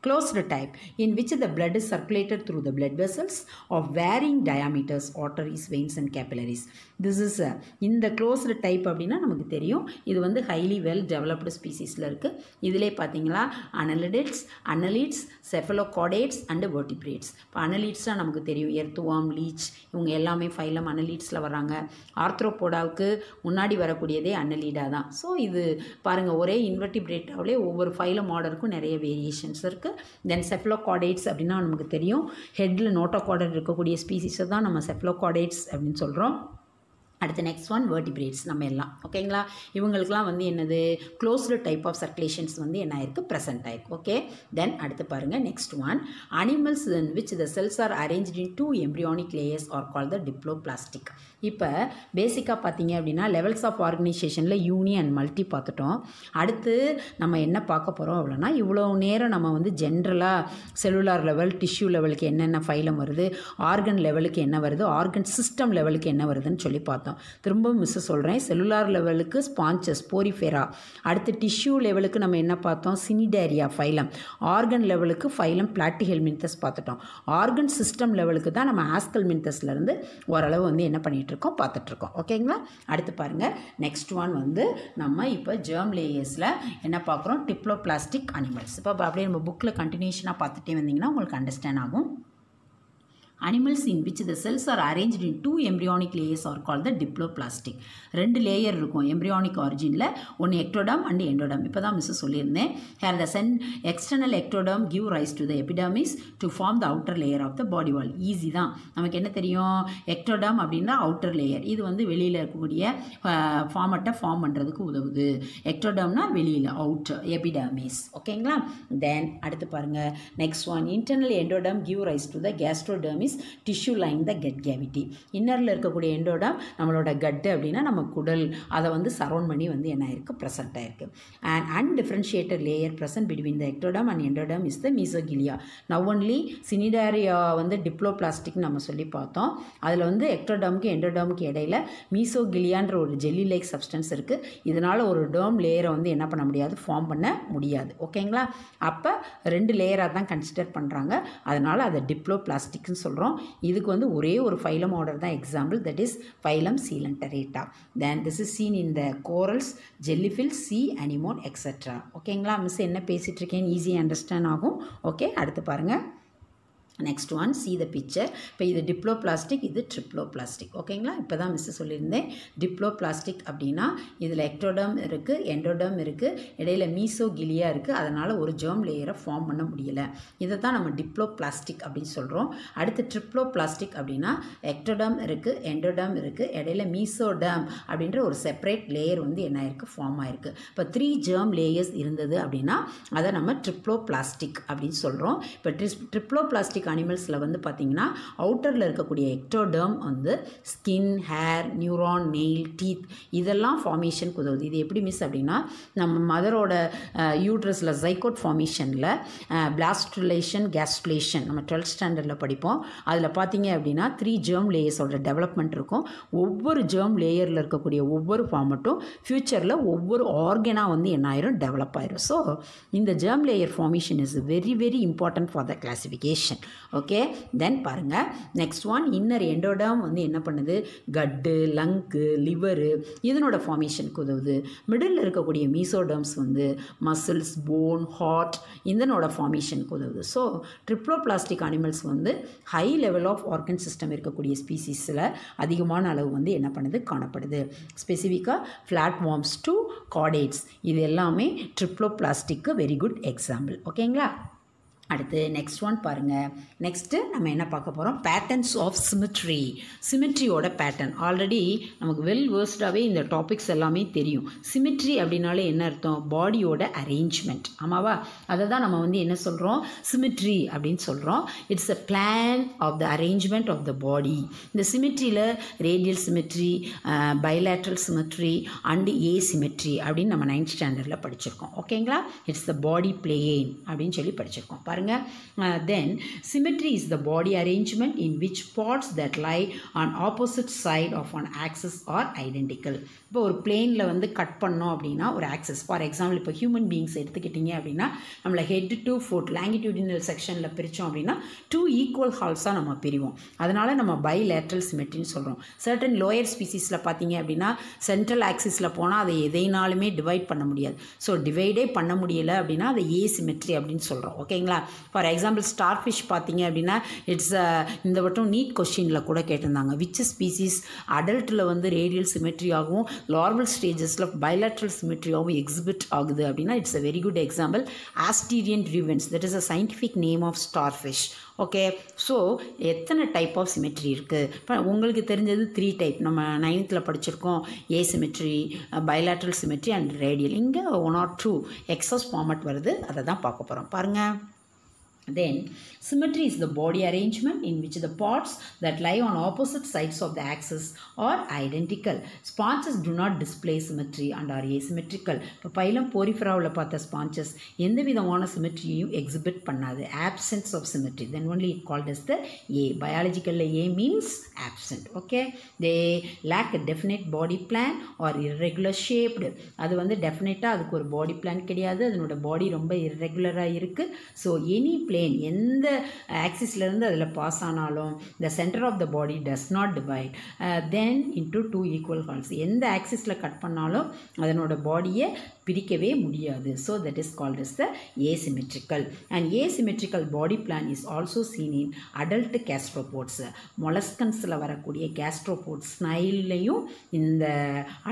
Speaker 1: closed type in which the blood is circulated through the blood vessels of varying diameters arteries veins and capillaries this is a, uh, இந்த closed type அப்படின்னா நமக்கு தெரியும் இது வந்து highly well developed ஸ்பீசிஸில் இருக்குது இதிலே பார்த்தீங்களா அனலிடிட்ஸ் annelids செஃபலோகாடேட்ஸ் and வெர்டிப்ரேட்ஸ் இப்போ அனலிட்ஸ்னால் நமக்கு தெரியும் எர்த்துவாம் லீச் இவங்க எல்லாமே ஃபைலம் அனலிட்ஸில் வராங்க ஆர்த்ரோபோடாவுக்கு முன்னாடி வரக்கூடியதே அன்னலீடாக தான் ஸோ இது பாருங்கள் ஒரே இன்வெர்டிப்ரேட்டாவிலே ஒவ்வொரு ஃபைலம் ஆர்டருக்கும் நிறைய வேரியேஷன்ஸ் இருக்குது தென் செஃப்லோகாடேட்ஸ் அப்படின்னா நமக்கு தெரியும் ஹெட்டில் நோட்டோகார்டட் இருக்கக்கூடிய ஸ்பீசிஸை தான் நம்ம செஃப்லோகாடேட்ஸ் அப்படின்னு சொல்கிறோம் அடுத்து நெக்ஸ்ட் ஒன் வேர்டிபிரேட்ஸ் நம்ம எல்லாம் ஓகேங்களா இவங்களுக்குலாம் வந்து என்னது க்ளோஸ்டு டைப் ஆஃப் சர்க்குலேஷன்ஸ் வந்து என்ன ஆயிருக்கு ப்ரெசென்ட் ஆயிருக்கு ஓகே தென் அடுத்து பாருங்கள் next one animals in which the cells are arrange in two embryonic layers are call the diploblastic இப்போ பேசிக்காக பார்த்தீங்க அப்படின்னா லெவல்ஸ் ஆஃப் ஆர்கனைசேஷனில் யூனியன் மல்டி பார்த்துட்டோம் அடுத்து நம்ம என்ன பார்க்க போகிறோம் அப்படின்னா இவ்வளோ நேரம் நம்ம வந்து ஜென்ரலாக செல்லுலார் லெவல் டிஷ்யூ லெவலுக்கு என்னென்ன ஃபைலம் வருது ஆர்கன் லெவலுக்கு என்ன வருது ஆர்கன் சிஸ்டம் லெவலுக்கு என்ன வருதுன்னு சொல்லி பார்த்தோம் திரும்ப மிஸ் சொல்கிறேன் செல்லுலார் லெவலுக்கு ஸ்பான்சஸ் போரிஃபெரா அடுத்து டிஷ்யூ லெவலுக்கு நம்ம என்ன பார்த்தோம் சினிடேரியா ஃபைலம் ஆர்கன் லெவலுக்கு ஃபைலம் பிளாட்டிஹெல் மின்தஸ் பார்த்துட்டோம் ஆர்கன் சிஸ்டம் லெவலுக்கு தான் நம்ம ஆஸ்கல் மின்தஸ்லேருந்து ஓரளவு வந்து என்ன பண்ணிட்டு பண்ணிகிட்ருக்கோம் பார்த்துட்ருக்கோம் ஓகேங்களா அடுத்து பாருங்கள் நெக்ஸ்ட் ஒன் வந்து நம்ம இப்போ ஜேர்ம் லேயர்ஸில் என்ன பார்க்குறோம் டிப்ளோ பிளாஸ்டிக் அனிமல்ஸ் இப்போ அப்படியே நம்ம புக்கில் கண்டினியூஷனாக பார்த்துட்டே வந்தீங்கன்னா உங்களுக்கு அண்டர்ஸ்டாண்ட் ஆகும் animals in which the cells are arrange in two embryonic layers are call the plastic ரெண்டு லேயர் இருக்கும் எம்ப்ரியானிக் ஆரிஜினில் ஒன்று எக்டோடம் அண்ட் எண்டோடம் இப்போ தான் மிஸ் சொல்லியிருந்தேன் ஹேர் த சென் external ectoderm give rise to the epidermis to form the outer layer of the body wall easy தான் நமக்கு என்ன தெரியும் எக்டோடம் அப்படின்னா அவுட்டர் லேயர் இது வந்து வெளியில் இருக்கக்கூடிய ஃபார்மட்டை ஃபார்ம் பண்ணுறதுக்கு உதவுது எக்டோடம்னா வெளியில் அவுட் எபிடாமிஸ் ஓகேங்களா தென் அடுத்து பாருங்கள் next one internal endoderm give rise to the gastrodermis means tissue line the gut cavity இன்னரில் இருக்கக்கூடிய எண்டோட நம்மளோட கட்டு அப்படின்னா நம்ம குடல் அதை வந்து சரௌண்ட் பண்ணி வந்து என்ன ஆயிருக்கு ப்ரெசென்ட் ஆயிருக்கு and undifferentiated layer present between the ectoderm and endoderm is the mesoglea now only cnidaria வந்து டிப்ளோ பிளாஸ்டிக்னு நம்ம சொல்லி பார்த்தோம் அதில் வந்து எக்டோடம்க்கு எண்டோடம்க்கு இடையில மீசோகிலியான்ற ஒரு ஜெல்லி லைக் சப்ஸ்டன்ஸ் இருக்குது இதனால் ஒரு டேர்ம் லேயரை வந்து என்ன பண்ண முடியாது ஃபார்ம் பண்ண முடியாது ஓகேங்களா அப்போ ரெண்டு லேயராக தான் கன்சிடர் பண்ணுறாங்க அதனால் அதை டிப்ளோ பிளாஸ்டிக்னு சொல்லுவாங்க சொல்கிறோம் இதுக்கு வந்து ஒரே ஒரு ஃபைலம் ஆர்டர் தான் example that is phylum coelenterata then this is seen in the corals jellyfish sea anemone extra ஓகேங்களா மிஸ் என்ன இருக்கேன்னு ஈஸியாக அண்டர்ஸ்டாண்ட் ஆகும் ஓகே அடுத்து பாருங்கள் next one see the picture இப்போ இது டிப்ளோ பிளாஸ்டிக் இது ட்ரிப்ளோ பிளாஸ்டிக் ஓகேங்களா இப்போ தான் மிஸ்ஸு சொல்லியிருந்தேன் டிப்ளோ பிளாஸ்டிக் அப்படின்னா இதில் எக்டோடம் இருக்குது எண்டோடம் இருக்குது இடையில மீசோ கிலியாக இருக்குது அதனால் ஒரு ஜேர்ம் லேயரை ஃபார்ம் பண்ண முடியலை இதை தான் நம்ம டிப்ளோ பிளாஸ்டிக் அப்படின்னு சொல்கிறோம் அடுத்து ட்ரிப்ளோ பிளாஸ்டிக் அப்படின்னா எக்டோடம் இருக்குது எண்டோடம் இருக்குது இடையில மீசோடம் அப்படின்ற ஒரு செப்பரேட் லேயர் வந்து என்ன ஆயிருக்கு ஃபார்ம் ஆயிருக்கு இப்போ த்ரீ ஜேர்ம் லேயர்ஸ் இருந்தது அப்படின்னா அதை நம்ம ட்ரிப்ளோ பிளாஸ்டிக் அப்படின்னு சொல்கிறோம் இப்போ ட்ரிப்ளோ பிளாஸ்டிக் அக்வாட்டிக் அனிமல்ஸில் வந்து பார்த்திங்கன்னா அவுட்டரில் இருக்கக்கூடிய எக்டோடர்ம் வந்து skin hair neuron nail teeth இதெல்லாம் ஃபார்மேஷனுக்கு உதவுது இது எப்படி மிஸ் அப்படின்னா நம்ம மதரோட யூட்ரஸில் சைக்கோட் ஃபார்மேஷனில் பிளாஸ்ட்ரிலேஷன் கேஸ்ட்லேஷன் நம்ம டுவெல்த் ஸ்டாண்டர்டில் படிப்போம் அதில் பார்த்தீங்க அப்படின்னா த்ரீ ஜேர்ம் லேயர்ஸோட டெவலப்மெண்ட் இருக்கும் ஒவ்வொரு ஜேர்ம் லேயரில் இருக்கக்கூடிய ஒவ்வொரு ஃபார்மட்டும் ஃப்யூச்சரில் ஒவ்வொரு ஆர்கனாக வந்து என்ன ஆயிரும் டெவலப் ஆயிரும் ஸோ இந்த germ layer formation is very very important for the classification okay then பாருங்கள் நெக்ஸ்ட் ஒன் இன்னர் எண்டோடம் வந்து என்ன பண்ணுது கட்டு லங்கு லிவரு இதனோட ஃபார்மேஷனுக்கு உதவுது மிடில் இருக்கக்கூடிய மீசோடம்ஸ் வந்து மசில்ஸ் போன் ஹார்ட் இதனோட ஃபார்மேஷனுக்கு உதவுது ஸோ ட்ரிப்ளோ பிளாஸ்டிக் அனிமல்ஸ் வந்து high level of organ system இருக்கக்கூடிய ஸ்பீசிஸில் அதிகமான அளவு வந்து என்ன பண்ணுது காணப்படுது ஸ்பெசிஃபிக்காக வார்ம்ஸ் டு காடேட்ஸ் இது எல்லாமே triploblastic very good example ஓகேங்களா அடுத்து நெக்ஸ்ட் ஒன் பாருங்கள் நெக்ஸ்ட்டு நம்ம என்ன பார்க்க போகிறோம் பேட்டர்ன்ஸ் ஆஃப் சிமெட்ரி சிமெட்ரியோட பேட்டர்ன் ஆல்ரெடி நமக்கு வெல் வேர்ஸ்டாகவே இந்த டாபிக்ஸ் எல்லாமே தெரியும் சிமெட்ரி அப்படின்னாலே என்ன அர்த்தம் பாடியோட அரேஞ்ச்மெண்ட் ஆமாவா அதை தான் நம்ம வந்து என்ன சொல்கிறோம் சிமெட்ரி அப்படின்னு சொல்கிறோம் it's a plan of the arrangement of the body இந்த சிமெட்ரியில் radial symmetry bilateral symmetry and asymmetry அப்படின்னு நம்ம நைன்த் ஸ்டாண்டர்டில் படிச்சிருக்கோம் ஓகேங்களா இட்ஸ் த பாடி பிளேன் அப்படின்னு சொல்லி படிச்சிருக்கோம் பாருங்கள் then symmetry is the body arrangement in which parts that lie on opposite side of on axis are identical இப்போ ஒரு பிளேனில் வந்து கட் பண்ணோம் அப்படின்னா ஒரு ஆக்சஸ் ஃபார் எக்ஸாம்பிள் இப்போ ஹியூமன் பீங்ஸ் எடுத்துக்கிட்டிங்க அப்படின்னா நம்மளை ஹெட் டு ஃபுட் லாங்கிடியூடினல் செக்ஷனில் பிரித்தோம் அப்படின்னா டூ ஈக்குவல் ஹால்ஸாக நம்ம பிரிவோம் அதனால் நம்ம பை லேட்ரல் சிமெட்ரின்னு சொல்கிறோம் சர்டன் லோயர் ஸ்பீசிஸில் பார்த்தீங்க அப்படின்னா சென்ட்ரல் ஆக்சிஸில் போனால் அதை எதைனாலுமே டிவைட் பண்ண முடியாது ஸோ டிவைடே பண்ண முடியலை அப்படின்னா அதை ஏ சிமெட்ரி அப்படின்னு சொல்கிறோம் ஓகேங்களா ஃபார் எக்ஸாம்பிள் ஸ்டார் ஃபிஷ் பார்த்தீங்க அப்படின்னா இட்ஸ் uh, இந்த வட்டம் நீட் கொஸ்டினில் கூட கேட்டிருந்தாங்க விச் ஸ்பீசிஸ் அடல்ட்டில் வந்து ரேடியல் சிமெட்ரியாகவும் லார்மல் ஸ்டேஜஸில் பயலாட்ரல் சிமெட்ரியாகவும் எக்ஸிபிட் ஆகுது அப்படின்னா it's a very good example asterias rubens that is a scientific name of star fish okay so எத்தனை டைப் ஆஃப் சிமெட்ரி இருக்குது இப்போ உங்களுக்கு தெரிஞ்சது த்ரீ டைப் நம்ம நைன்த்தில் படிச்சிருக்கோம் asymmetry bilateral symmetry and radial இங்கே one or two axes formed வருது அதை தான் பார்க்க போகிறோம் பாருங்கள் Then Symmetry is the body arrangement in which the parts that lie on opposite sides of the axis are identical. Sponges do not display symmetry and are asymmetrical. இப்போ phylum போரிஃபராவில் பார்த்த sponges எந்த விதமான சிமெட்ரியையும் எக்ஸிபிட் பண்ணாது absence of symmetry then only it called as the a பயாலஜிக்கலில் a means absent okay they lack definite body plan or irregular shaped அது வந்து டெஃபினட்டாக அதுக்கு ஒரு பாடி பிளான் கிடையாது அதனோட பாடி ரொம்ப இர்ரெகுலராக இருக்குது ஸோ எனி பிளேன் எந்த ஆக்சிஸ்லேருந்து அதில் பாஸ் ஆனாலும் the center of the body does not divide then into two equal halves எந்த ஆக்சிஸில் கட் பண்ணாலும் அதனோட பாடியை பிரிக்கவே முடியாது so that is called is the asymmetrical and asymmetrical body plan is also seen in adult gastropods மொலஸ்கன்ஸில் வரக்கூடிய gastropods ஸ்னைல்லையும் இந்த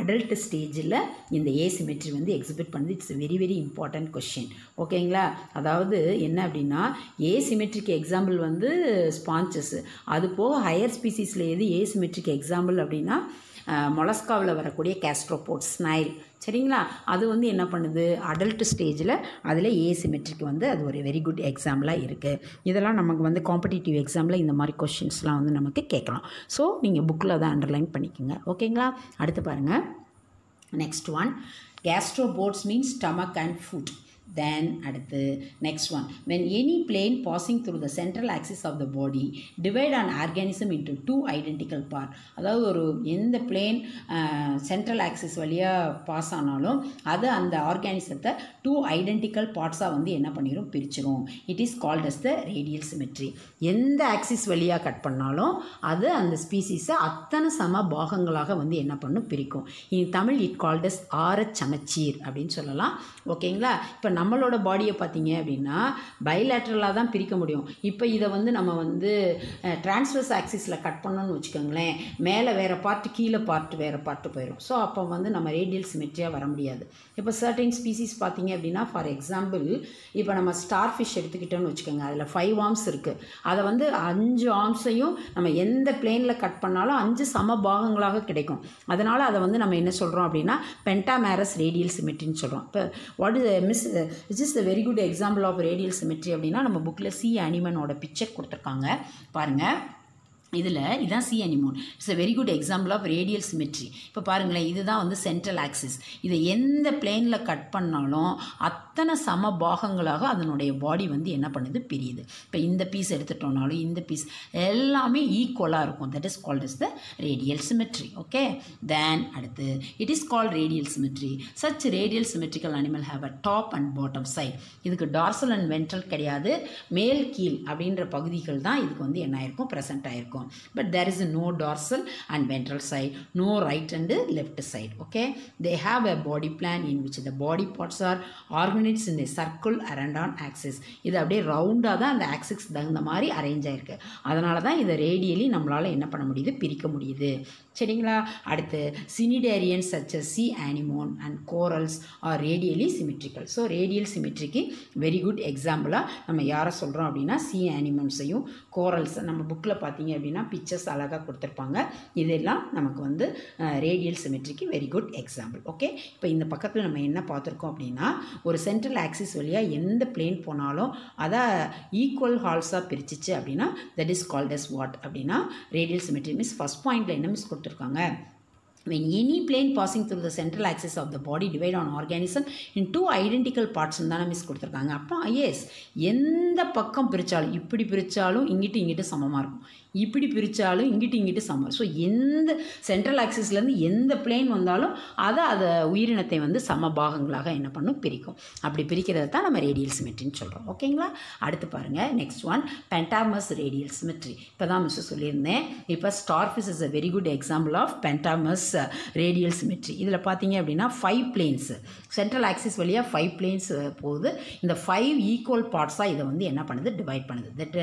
Speaker 1: அடல்ட் ஸ்டேஜில் இந்த ஏசிமெட்ரி வந்து எக்ஸிபிட் பண்ணுது it's very very important question ஓகேங்களா அதாவது என்ன அப்படின்னா ஏசிமெட்ரி ஏசிமெட்ரிக் எக்ஸாம்பிள் வந்து ஸ்பான்சஸ்ஸு அது போக ஹையர் ஸ்பீசிஸில் எது ஏசிமெட்ரிக் எக்ஸாம்பிள் அப்படின்னா மொலஸ்காவில் வரக்கூடிய கேஸ்ட்ரோபோட் ஸ்னைல் சரிங்களா அது வந்து என்ன பண்ணுது அடல்ட் ஸ்டேஜில் அதில் ஏசிமெட்ரிக்கு வந்து அது ஒரு வெரி குட் எக்ஸாம்பிளாக இருக்குது இதெல்லாம் நமக்கு வந்து காம்படிட்டிவ் எக்ஸாமில் இந்த மாதிரி கொஷின்ஸ்லாம் வந்து நமக்கு கேட்கலாம் ஸோ நீங்கள் புக்கில் தான் அண்டர்லைன் பண்ணிக்கோங்க ஓகேங்களா அடுத்து பாருங்கள் next one gastropods means stomach and foot then அடுத்து next one when any plane passing through the central axis of the body divide an organism into two identical part அதாவது ஒரு எந்த பிளேன் சென்ட்ரல் ஆக்சிஸ் வழியாக pass ஆனாலும் அது அந்த ஆர்கானிசத்தை two identical பார்ட்ஸாக வந்து என்ன பண்ணிடும் பிரிச்சிடும் it is called as the radial symmetry எந்த ஆக்சிஸ் வழியாக கட் பண்ணாலும் அது அந்த ஸ்பீசிஸை அத்தனை சம பாகங்களாக வந்து என்ன பண்ணும் பிரிக்கும் in Tamil it called as ஆர சமச்சீர் அப்படின்னு சொல்லலாம் ஓகேங்களா இப்போ நம்மளோட பாடியை பார்த்தீங்க அப்படின்னா பயலேட்ரலாக தான் பிரிக்க முடியும் இப்போ இதை வந்து நம்ம வந்து டிரான்ஸ்வர்ஸ் ஆக்சிஸில் கட் பண்ணோன்னு வச்சுக்கோங்களேன் மேலே வேறு பார்ட்டு கீழே பார்ட்டு வேறு பார்ட்டு போயிடும் ஸோ அப்போ வந்து நம்ம ரேடியல் சிமெட்ரியாக வர முடியாது இப்போ சர்டைன் ஸ்பீசிஸ் பார்த்தீங்க அப்படின்னா ஃபார் எக்ஸாம்பிள் இப்போ நம்ம ஸ்டார் ஃபிஷ் எடுத்துக்கிட்டோன்னு வச்சுக்கோங்க அதில் ஃபைவ் ஆர்ம்ஸ் இருக்குது அதை வந்து அஞ்சு ஆர்ம்ஸையும் நம்ம எந்த பிளேனில் கட் பண்ணாலும் அஞ்சு சம பாகங்களாக கிடைக்கும் அதனால் அதை வந்து நம்ம என்ன சொல்கிறோம் அப்படின்னா பென்டாமேரஸ் ரேடியல் சிமெட்ரின்னு சொல்கிறோம் இப்போ what is miss it's is a very good example of radial symmetry அப்படின்னா நம்ம புக்கில் சி அனிமனோட பிக்சர் கொடுத்துருக்காங்க பாருங்கள் இதில் இதுதான் sea anemone it's a very good example of radial symmetry இப்போ பாருங்களேன் இதுதான் வந்து சென்ட்ரல் ஆக்சிஸ் இதை எந்த பிளேனில் கட் பண்ணாலும் அத்தனை சம பாகங்களாக அதனுடைய பாடி வந்து என்ன பண்ணுது பிரியுது இப்போ இந்த பீஸ் எடுத்துட்டோம்னாலும் இந்த பீஸ் எல்லாமே ஈக்குவலாக இருக்கும் that is called is the radial symmetry okay then அடுத்து it is call radial symmetry such radial symmetrical animal have a top and bottom side இதுக்கு டார்சல் அண்ட் வென்ட்ரல் கிடையாது மேல் கீழ் அப்படின்ற பகுதிகள் தான் இதுக்கு வந்து என்ன ஆயிருக்கும் ப்ரெசென்ட் ஆயிருக்கும் on but there is no dorsal and ventral side no right and left side okay they have a body plan in which the body parts are organites in a circle around on axis இது அப்படியே ரவுண்டாக தான் அந்த ஆக்சிக்ஸ் தகுந்த மாதிரி arrange ஆகிருக்கு அதனால தான் இதை ரேடியலி நம்மளால் என்ன பண்ண முடியுது பிரிக்க முடியுது சரிங்களா அடுத்து cnidarian such as sea anemone and corals are radially symmetrical so radial சிமிட்ரிக்கு வெரி குட் எக்ஸாம்பிளாக நம்ம யாரை சொல்கிறோம் அப்படின்னா சி ஆனிமோன்ஸையும் கோரல்ஸ் நம்ம புக்கில் பார்த்தீங்க அப்படின்னா பிக்சர்ஸ் அழகாக கொடுத்துருப்பாங்க இதெல்லாம் நமக்கு வந்து ரேடியல் சிமிட்ரிக்கு வெரி குட் எக்ஸாம்பிள் ஓகே இப்போ இந்த பக்கத்தில் நம்ம என்ன பார்த்துருக்கோம் அப்படின்னா ஒரு சென்ட்ரல் ஆக்சிஸ் வழியாக எந்த பிளேன் போனாலும் அதை ஈக்குவல் ஹால்ஸாக பிரிச்சிச்சு அப்படின்னா that is called as what அப்படின்னா ரேடியல் சிமிட்ரி மீன்ஸ் ஃபஸ்ட் பாயிண்டில் என்ன மிஸ் கொடுத்துருக்காங்க when any plane passing through the central axis of the body divide an organism into two identical பார்ட்ஸ்னு தானே மிஸ் கொடுத்துருக்காங்க அப்போ எஸ் எந்த பக்கம் பிரித்தாலும் இப்படி பிரித்தாலும் இங்கிட்டு இங்கிட்டு சமமாக இருக்கும் இப்படி பிரித்தாலும் இங்கிட்டு இங்கிட்டு சமம் ஸோ எந்த சென்ட்ரல் ஆக்சிஸ்லேருந்து எந்த பிளேன் வந்தாலும் அதை அதை உயிரினத்தை வந்து சம பாகங்களாக என்ன பண்ணும் பிரிக்கும் அப்படி பிரிக்கிறத தான் நம்ம ரேடியல் சிமெட்ரின்னு சொல்கிறோம் ஓகேங்களா அடுத்து பாருங்கள் next one pentamerous radial symmetry இப்போ தான் மிஸ் சொல்லியிருந்தேன் இப்போ starfish is a very good example of pentamerous radial symmetry இதில் பார்த்தீங்க அப்படின்னா ஃபைவ் பிளேன்ஸ் சென்ட்ரல் ஆக்சிஸ் வழியாக ஃபைவ் பிளேன்ஸ் போகுது இந்த ஃபைவ் ஈக்குவல் பார்ட்ஸாக இதை வந்து என்ன பண்ணுது டிவைட் பண்ணுது that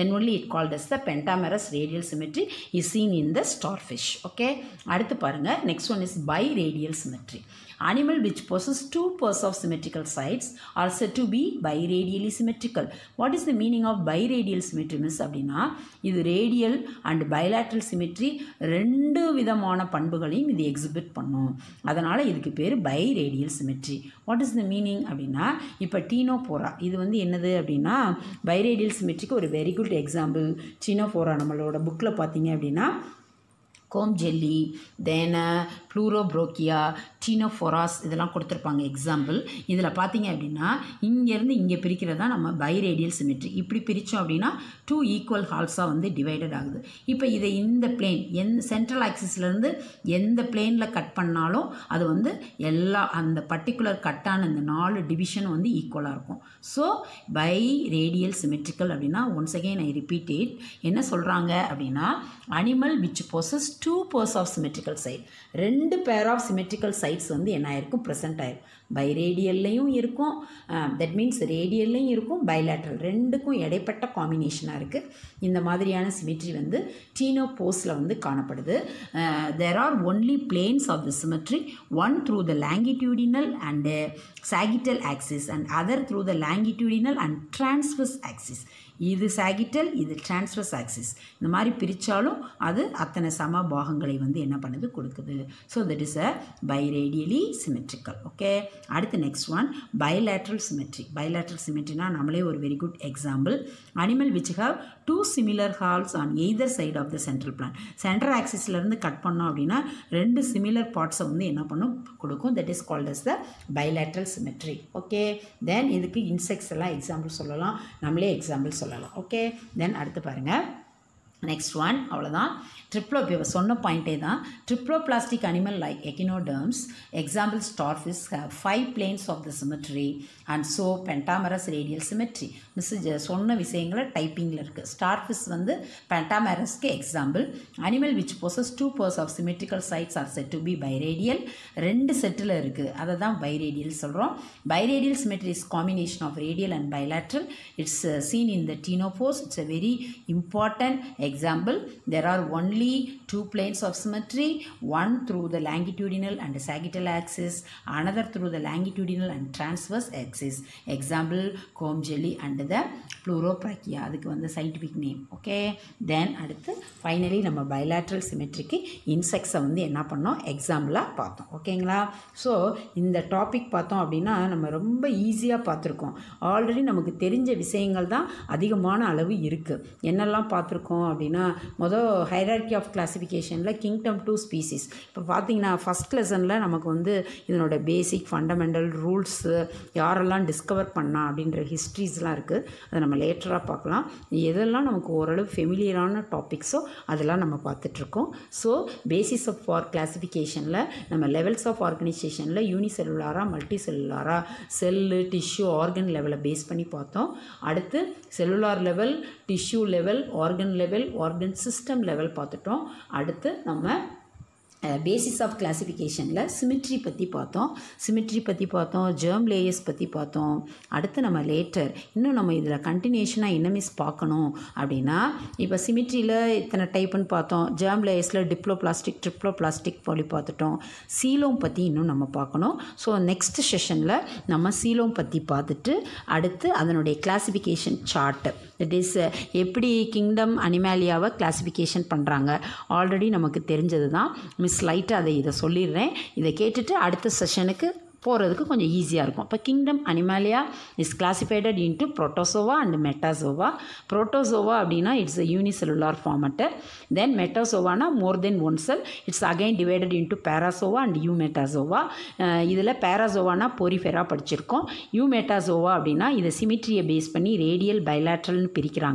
Speaker 1: then only it called as the pentamerous பைலாரஸ் radial symmetry is seen in the starfish okay அடுத்து பாருங்கள் next one is biradial symmetry Animal which possess two pairs of symmetrical sides are said to be biradially symmetrical. What is the meaning of biradial symmetry miss அப்படின்னா இது radial and bilateral symmetry ரெண்டு விதமான பண்புகளையும் இது exhibit பண்ணும் அதனால் இதுக்கு பேர் biradial symmetry what is the meaning அப்படின்னா இப்போ டீனோபோரா இது வந்து என்னது அப்படின்னா பைரேடியல் சிமெட்ரிக்கு ஒரு வெரி குட் எக்ஸாம்பிள் டீனோபோரா நம்மளோட புக்கில் பார்த்தீங்க அப்படின்னா கோம் ஜெல்லி தேன ப்ளூரோப்ரோக்கியா டீனோஃபோராஸ் இதெல்லாம் கொடுத்துருப்பாங்க எக்ஸாம்பிள் இதில் பார்த்தீங்க அப்படின்னா இங்கேருந்து இங்கே பிரிக்கிறது தான் நம்ம பைரேடியல் சிமெட்ரி இப்படி பிரித்தோம் அப்படின்னா டூ ஈக்குவல் ஹால்ஸாக வந்து டிவைடட் ஆகுது இப்போ இதை இந்த பிளேன் எந் சென்ட்ரல் ஆக்சிஸ்லேருந்து எந்த பிளேனில் கட் பண்ணாலும் அது வந்து எல்லா அந்த பர்டிகுலர் கட்டான இந்த நாலு டிவிஷன் வந்து ஈக்குவலாக இருக்கும் ஸோ பை ரேடியல் சிமெட்ரிக்கல் அப்படின்னா ஒன்ஸ் அகெயின் ஐ ரிப்பீட் என்ன சொல்கிறாங்க அப்படின்னா animal which possess two pairs of symmetrical side ரெண்டு பேர் ஆஃப் சிமெட்ரிக்கல் சைட்ஸ் வந்து என்ன ஆயிருக்கும் ப்ரெசென்ட் ஆயிருக்கும் பை ரேடியல்லையும் இருக்கும் தட் மீன்ஸ் ரேடியல்லையும் இருக்கும் பைலேட்ரல் ரெண்டுக்கும் இடைப்பட்ட காம்பினேஷனாக இருக்குது இந்த மாதிரியான சிமெட்ரி வந்து டீனோ போஸில் வந்து காணப்படுது there are only planes of the symmetry one through the longitudinal and sagittal axis and other through the longitudinal and transverse axis இது சாகிட்டல் இது ட்ரான்ஸ்வஸ் ஆக்சிஸ் இந்த மாதிரி பிரித்தாலும் அது அத்தனை சம பாகங்களை வந்து என்ன பண்ணுது கொடுக்குது so that is a biradially symmetrical okay அடுத்து next one bilateral symmetry bilateral சிமெட்ரினா நம்மளே ஒரு very good example animal which have two similar halves on either side of the central plane central ஆக்சிஸ்லேருந்து கட் பண்ணோம் அப்படின்னா ரெண்டு சிமிலர் பார்ட்ஸை வந்து என்ன பண்ணும் கொடுக்கும் that is called as the bilateral symmetry okay then இதுக்கு இன்செக்ட்ஸ் எல்லாம் எக்ஸாம்பிள் சொல்லலாம் நம்மளே எக்ஸாம்பிள் சொல்லலாம் ஓகே தென் அடுத்து பாருங்கள் நெக்ஸ்ட் ஒன் அவ்வளோதான் ட்ரிப்ளோ இப்போ சொன்ன பாயிண்டே தான் triploblastic animal like echinoderms example starfish have five planes of the symmetry and so pentamerous radial symmetry miss சொன்ன விஷயங்களை டைப்பிங்கில் இருக்குது ஸ்டார்ஃபிஸ் வந்து பென்டாமரஸ்க்கு example animal which possess two pairs of symmetrical sides are said to be biradial ரெண்டு செட்டில் இருக்குது அதை தான் பைரேடியல் சொல்கிறோம் biradial symmetry is combination of radial and bilateral it's seen in the ctenophores it's a very important Example, there are only two planes of symmetry, one through the longitudinal and sagittal axis, another through the longitudinal and transverse axis. Example, comb jelly and the pleuroprachia. அதுக்கு வந்து scientific name. Okay. Then, அடுத்து, finally, நம்ம bilateral symmetry symmetryக்கு insects வந்து என்ன பண்ணோம் எக்ஸாம்பிளாக பார்த்தோம் ஓகேங்களா ஸோ இந்த டாபிக் பார்த்தோம் அப்படின்னா நம்ம ரொம்ப ஈஸியாக பார்த்துருக்கோம் Already, நமக்கு தெரிஞ்ச விஷயங்கள் தான் அதிகமான அளவு இருக்குது என்னெல்லாம் பார்த்துருக்கோம் அப்படின்னு அப்படின்னா மொதல் ஹைரார்கி ஆஃப் கிளாஸிஃபிகேஷனில் கிங்டம் டூ ஸ்பீசிஸ் இப்போ பார்த்தீங்கன்னா ஃபஸ்ட் லெசனில் நமக்கு வந்து இதனோட பேசிக் ஃபண்டமெண்டல் ரூல்ஸு யாரெல்லாம் டிஸ்கவர் பண்ணா அப்படின்ற ஹிஸ்ட்ரிஸ்லாம் இருக்குது அதை நம்ம லேட்டராக பார்க்கலாம் எதெல்லாம் நமக்கு ஓரளவு ஃபெமிலியரான டாபிக்ஸோ அதெல்லாம் நம்ம பார்த்துட்ருக்கோம் ஸோ பேசிஸ் ஆஃப் ஃபார் கிளாஸிஃபிகேஷனில் நம்ம லெவல்ஸ் ஆஃப் ஆர்கனைசேஷனில் யூனிசெல்லுலாராக மல்டி செல்லுலாராக செல்லு டிஷ்யூ ஆர்கன் லெவலை பேஸ் பண்ணி பார்த்தோம் அடுத்து cellular level tissue level organ level organ system level பார்த்துட்டோம் அடுத்து நம்ம பேசிஸ் ஆஃப் கிளாஸிஃபிகேஷனில் சிமிட்ரி பற்றி பார்த்தோம் சிமிட்ரி பற்றி பார்த்தோம் ஜேர்ம் லேயர்ஸ் பற்றி பார்த்தோம் அடுத்து நம்ம லேட்டர் இன்னும் நம்ம இதில் கண்டினியூஷனாக என்ன மிஸ் பார்க்கணும் அப்படின்னா இப்போ சிமிட்ரியில் இத்தனை டைப்புன்னு பார்த்தோம் ஜேர்ம் லேயர்ஸில் டிப்ளோ பிளாஸ்டிக் ட்ரிப்ளோ பிளாஸ்டிக் போலி பார்த்துட்டோம் சீலோம் பற்றி இன்னும் நம்ம பார்க்கணும் ஸோ நெக்ஸ்ட் செஷனில் நம்ம சீலோம் பற்றி பார்த்துட்டு அடுத்து அதனுடைய கிளாஸிஃபிகேஷன் சார்ட்டு இட் இஸ் எப்படி கிங்டம் அனிமேலியாவை கிளாஸிஃபிகேஷன் பண்ணுறாங்க ஆல்ரெடி நமக்கு தெரிஞ்சது தான் மிஸ் ஸ்லைட்டாக அதை இதை சொல்லிடுறேன் இதை கேட்டுட்டு அடுத்த செஷனுக்கு போகிறதுக்கு கொஞ்சம் ஈஸியாக இருக்கும் இப்போ kingdom Animalia is classified into protozoa and metazoa protozoa அப்படின்னா இட்ஸ் அ யூனிசெல்லுலார் ஃபார்மட்டு தென் மெட்டாசோவானா more than one cell it's again divided into parazoa and eumetazoa இதில் பேராசோவானா பொரிஃபெரா படிச்சிருக்கோம் யூ மெட்டாசோவா அப்படின்னா இதை சிமிட்ரியை பேஸ் பண்ணி ரேடியல் பைலாட்ரல்னு பிரிக்கிறாங்க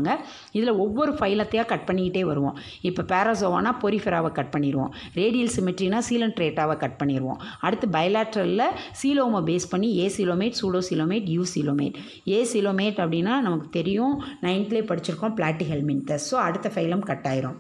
Speaker 1: இதில் ஒவ்வொரு ஃபைலத்தையாக கட் பண்ணிக்கிட்டே வருவோம் இப்போ பேராசோவானா பொரிஃபெராவை கட் பண்ணிடுவோம் ரேடியல் சிமிட்ரினா சீலன் ரேட்டாவை கட் பண்ணிடுவோம் அடுத்து பைலாட்ரலில் சீலோமை பேஸ் பண்ணி acoelomate pseudocoelomate eucoelomate acoelomate அப்படின்னா நமக்கு தெரியும் நைன்த்லேயே படிச்சிருக்கோம் பிளாட்டி தஸ் ஸோ அடுத்த ஃபைலம் கட் ஆயிரும்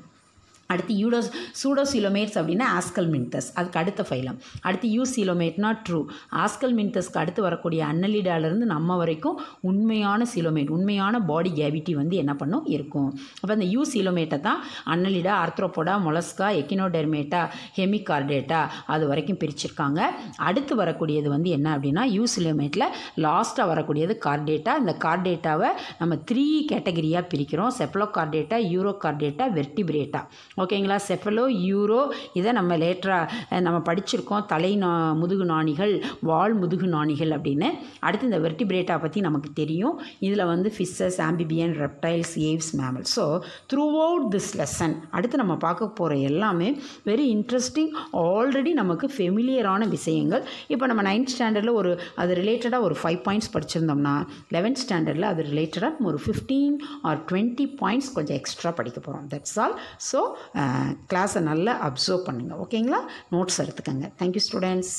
Speaker 1: அடுத்து யூடோ சூடோசிலோமேட்ஸ் அப்படின்னா ஆஸ்கல் மின்தஸ் அதுக்கு அடுத்த ஃபைலம் அடுத்து யூசிலோமேட்னா ட்ரூ ஆஸ்கல் மின்தஸ்க்கு அடுத்து வரக்கூடிய அன்னலிடாலேருந்து நம்ம வரைக்கும் உண்மையான சிலோமேட் உண்மையான பாடி கேவிட்டி வந்து என்ன பண்ணும் இருக்கும் அப்போ அந்த யூ சிலோமேட்டை தான் annelida Arthropoda mollusca echinodermata hemichordata அது வரைக்கும் பிரிச்சிருக்காங்க அடுத்து வரக்கூடியது வந்து என்ன அப்படின்னா யூ சிலோமேட்டில் லாஸ்ட்டாக வரக்கூடியது கார்டேட்டா இந்த கார்டேட்டாவை நம்ம த்ரீ கேட்டகரியாக பிரிக்கிறோம் cephalochordata urochordata vertebrata ஓகேங்களா செஃபலோ யூரோ இதை நம்ம லேட்டராக நம்ம படிச்சிருக்கோம் தலை நா முதுகு நாணிகள் வால் முதுகு நாணிகள் அப்படின்னு அடுத்து இந்த வெர்டிபிரேட்டா பற்றி நமக்கு தெரியும் இதில் வந்து fishes amphibian reptiles aves mammal so throughout this lesson அடுத்து நம்ம பார்க்க போகிற எல்லாமே வெரி இன்ட்ரெஸ்டிங் ஆல்ரெடி நமக்கு ஃபெமிலியரான விஷயங்கள் இப்போ நம்ம நைன்த் ஸ்டாண்டர்டில் ஒரு அது ரிலேட்டடாக ஒரு ஃபைவ் பாயிண்ட்ஸ் படிச்சிருந்தோம்னா லெவன்த் ஸ்டாண்டர்டில் அது ரிலேட்டடாக ஒரு ஃபிஃப்டீன் ஆர் டுவெண்ட்டி பாயிண்ட்ஸ் கொஞ்சம் எக்ஸ்ட்ரா படிக்க போகிறோம் தட்ஸ் ஆல் ஸோ கிளாஸை நல்லா அப்சர்வ் பண்ணுங்கள் ஓகேங்களா நோட்ஸ் எடுத்துக்கோங்க தேங்க்யூ ஸ்டூடெண்ட்ஸ்